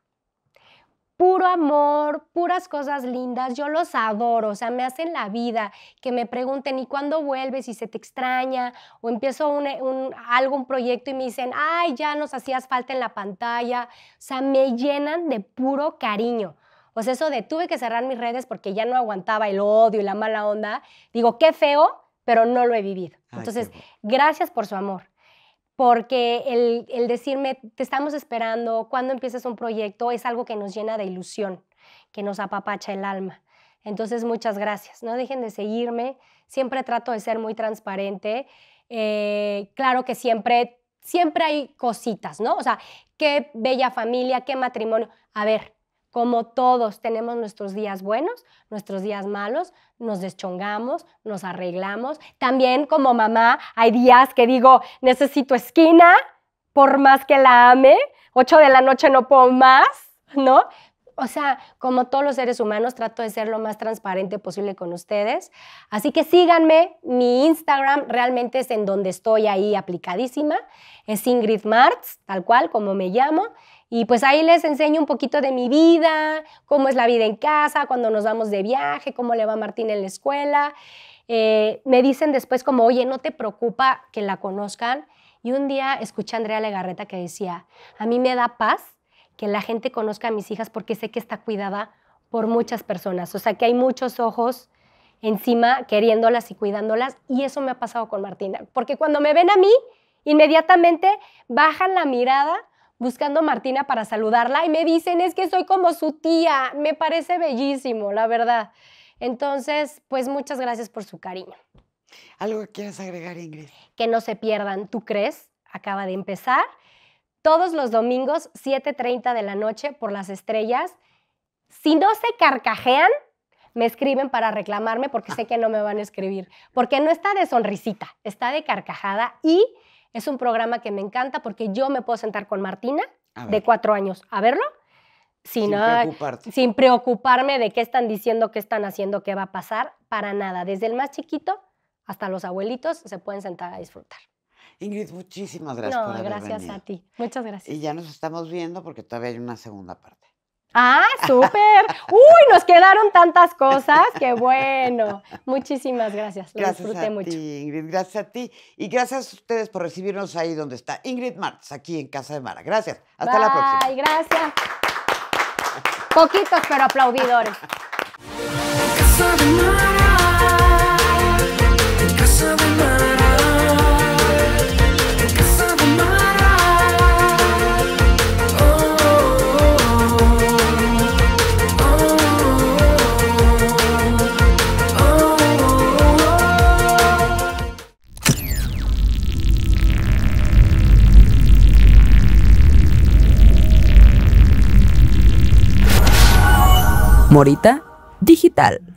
puro amor, puras cosas lindas, yo los adoro, o sea, me hacen la vida, que me pregunten, ¿y cuándo vuelves? ¿Y se te extraña? O empiezo eh, un, algo, un proyecto y me dicen, ay, ya nos hacías falta en la pantalla, o sea, me llenan de puro cariño. O sea, eso de tuve que cerrar mis redes porque ya no aguantaba el odio y la mala onda, digo, qué feo, pero no lo he vivido. Entonces, gracias por su amor porque el, decirme, te estamos esperando, cuando empiezas un proyecto, es algo que nos llena de ilusión, que nos apapacha el alma. Entonces, muchas gracias. No dejen de seguirme. Siempre trato de ser muy transparente. Eh, claro que siempre, siempre hay cositas, ¿no? O sea, qué bella familia, qué matrimonio. A ver, como todos tenemos nuestros días buenos, nuestros días malos, nos deschongamos, nos arreglamos. También como mamá hay días que digo, necesito esquina, por más que la ame, 8 de la noche no puedo más, ¿no? O sea, como todos los seres humanos, trato de ser lo más transparente posible con ustedes. Así que síganme, mi Instagram realmente es en donde estoy ahí aplicadísima. Es Ingrid Martz, tal cual como me llamo. Y pues ahí les enseño un poquito de mi vida, cómo es la vida en casa, cuando nos vamos de viaje, cómo le va Martín en la escuela. Eh, me dicen después como, oye, no te preocupa que la conozcan. Y un día escuché a Andrea Legarreta que decía, a mí me da paz que la gente conozca a mis hijas porque sé que está cuidada por muchas personas. O sea, que hay muchos ojos encima queriéndolas y cuidándolas. Y eso me ha pasado con Martina. Porque cuando me ven a mí, inmediatamente bajan la mirada buscando a Martina para saludarla y me dicen, es que soy como su tía, me parece bellísimo, la verdad. Entonces, pues muchas gracias por su cariño. ¿Algo que quieras agregar, Ingrid? Que no se pierdan, ¿tú crees? Acaba de empezar. Todos los domingos, 7.30 de la noche, por las estrellas. Si no se carcajean, me escriben para reclamarme porque sé que no me van a escribir. Porque no está de sonrisita, está de carcajada y es un programa que me encanta porque yo me puedo sentar con Martina, de cuatro años, a verlo. Sin, preocuparme de qué están diciendo, qué están haciendo, qué va a pasar, para nada. Desde el más chiquito hasta los abuelitos se pueden sentar a disfrutar. Ingrid, muchísimas gracias. gracias a ti. Muchas gracias. Y ya nos estamos viendo porque todavía hay una segunda parte. Ah, súper. Uy, nos quedaron tantas cosas. Qué bueno. Muchísimas gracias. gracias a mucho. Ti, Ingrid. Gracias a ti. Y gracias a ustedes por recibirnos ahí donde está Ingrid Martz, aquí en Casa de Mara. Gracias. Hasta la próxima. Ay, gracias. Poquitos, pero aplaudidores. Morita Digital.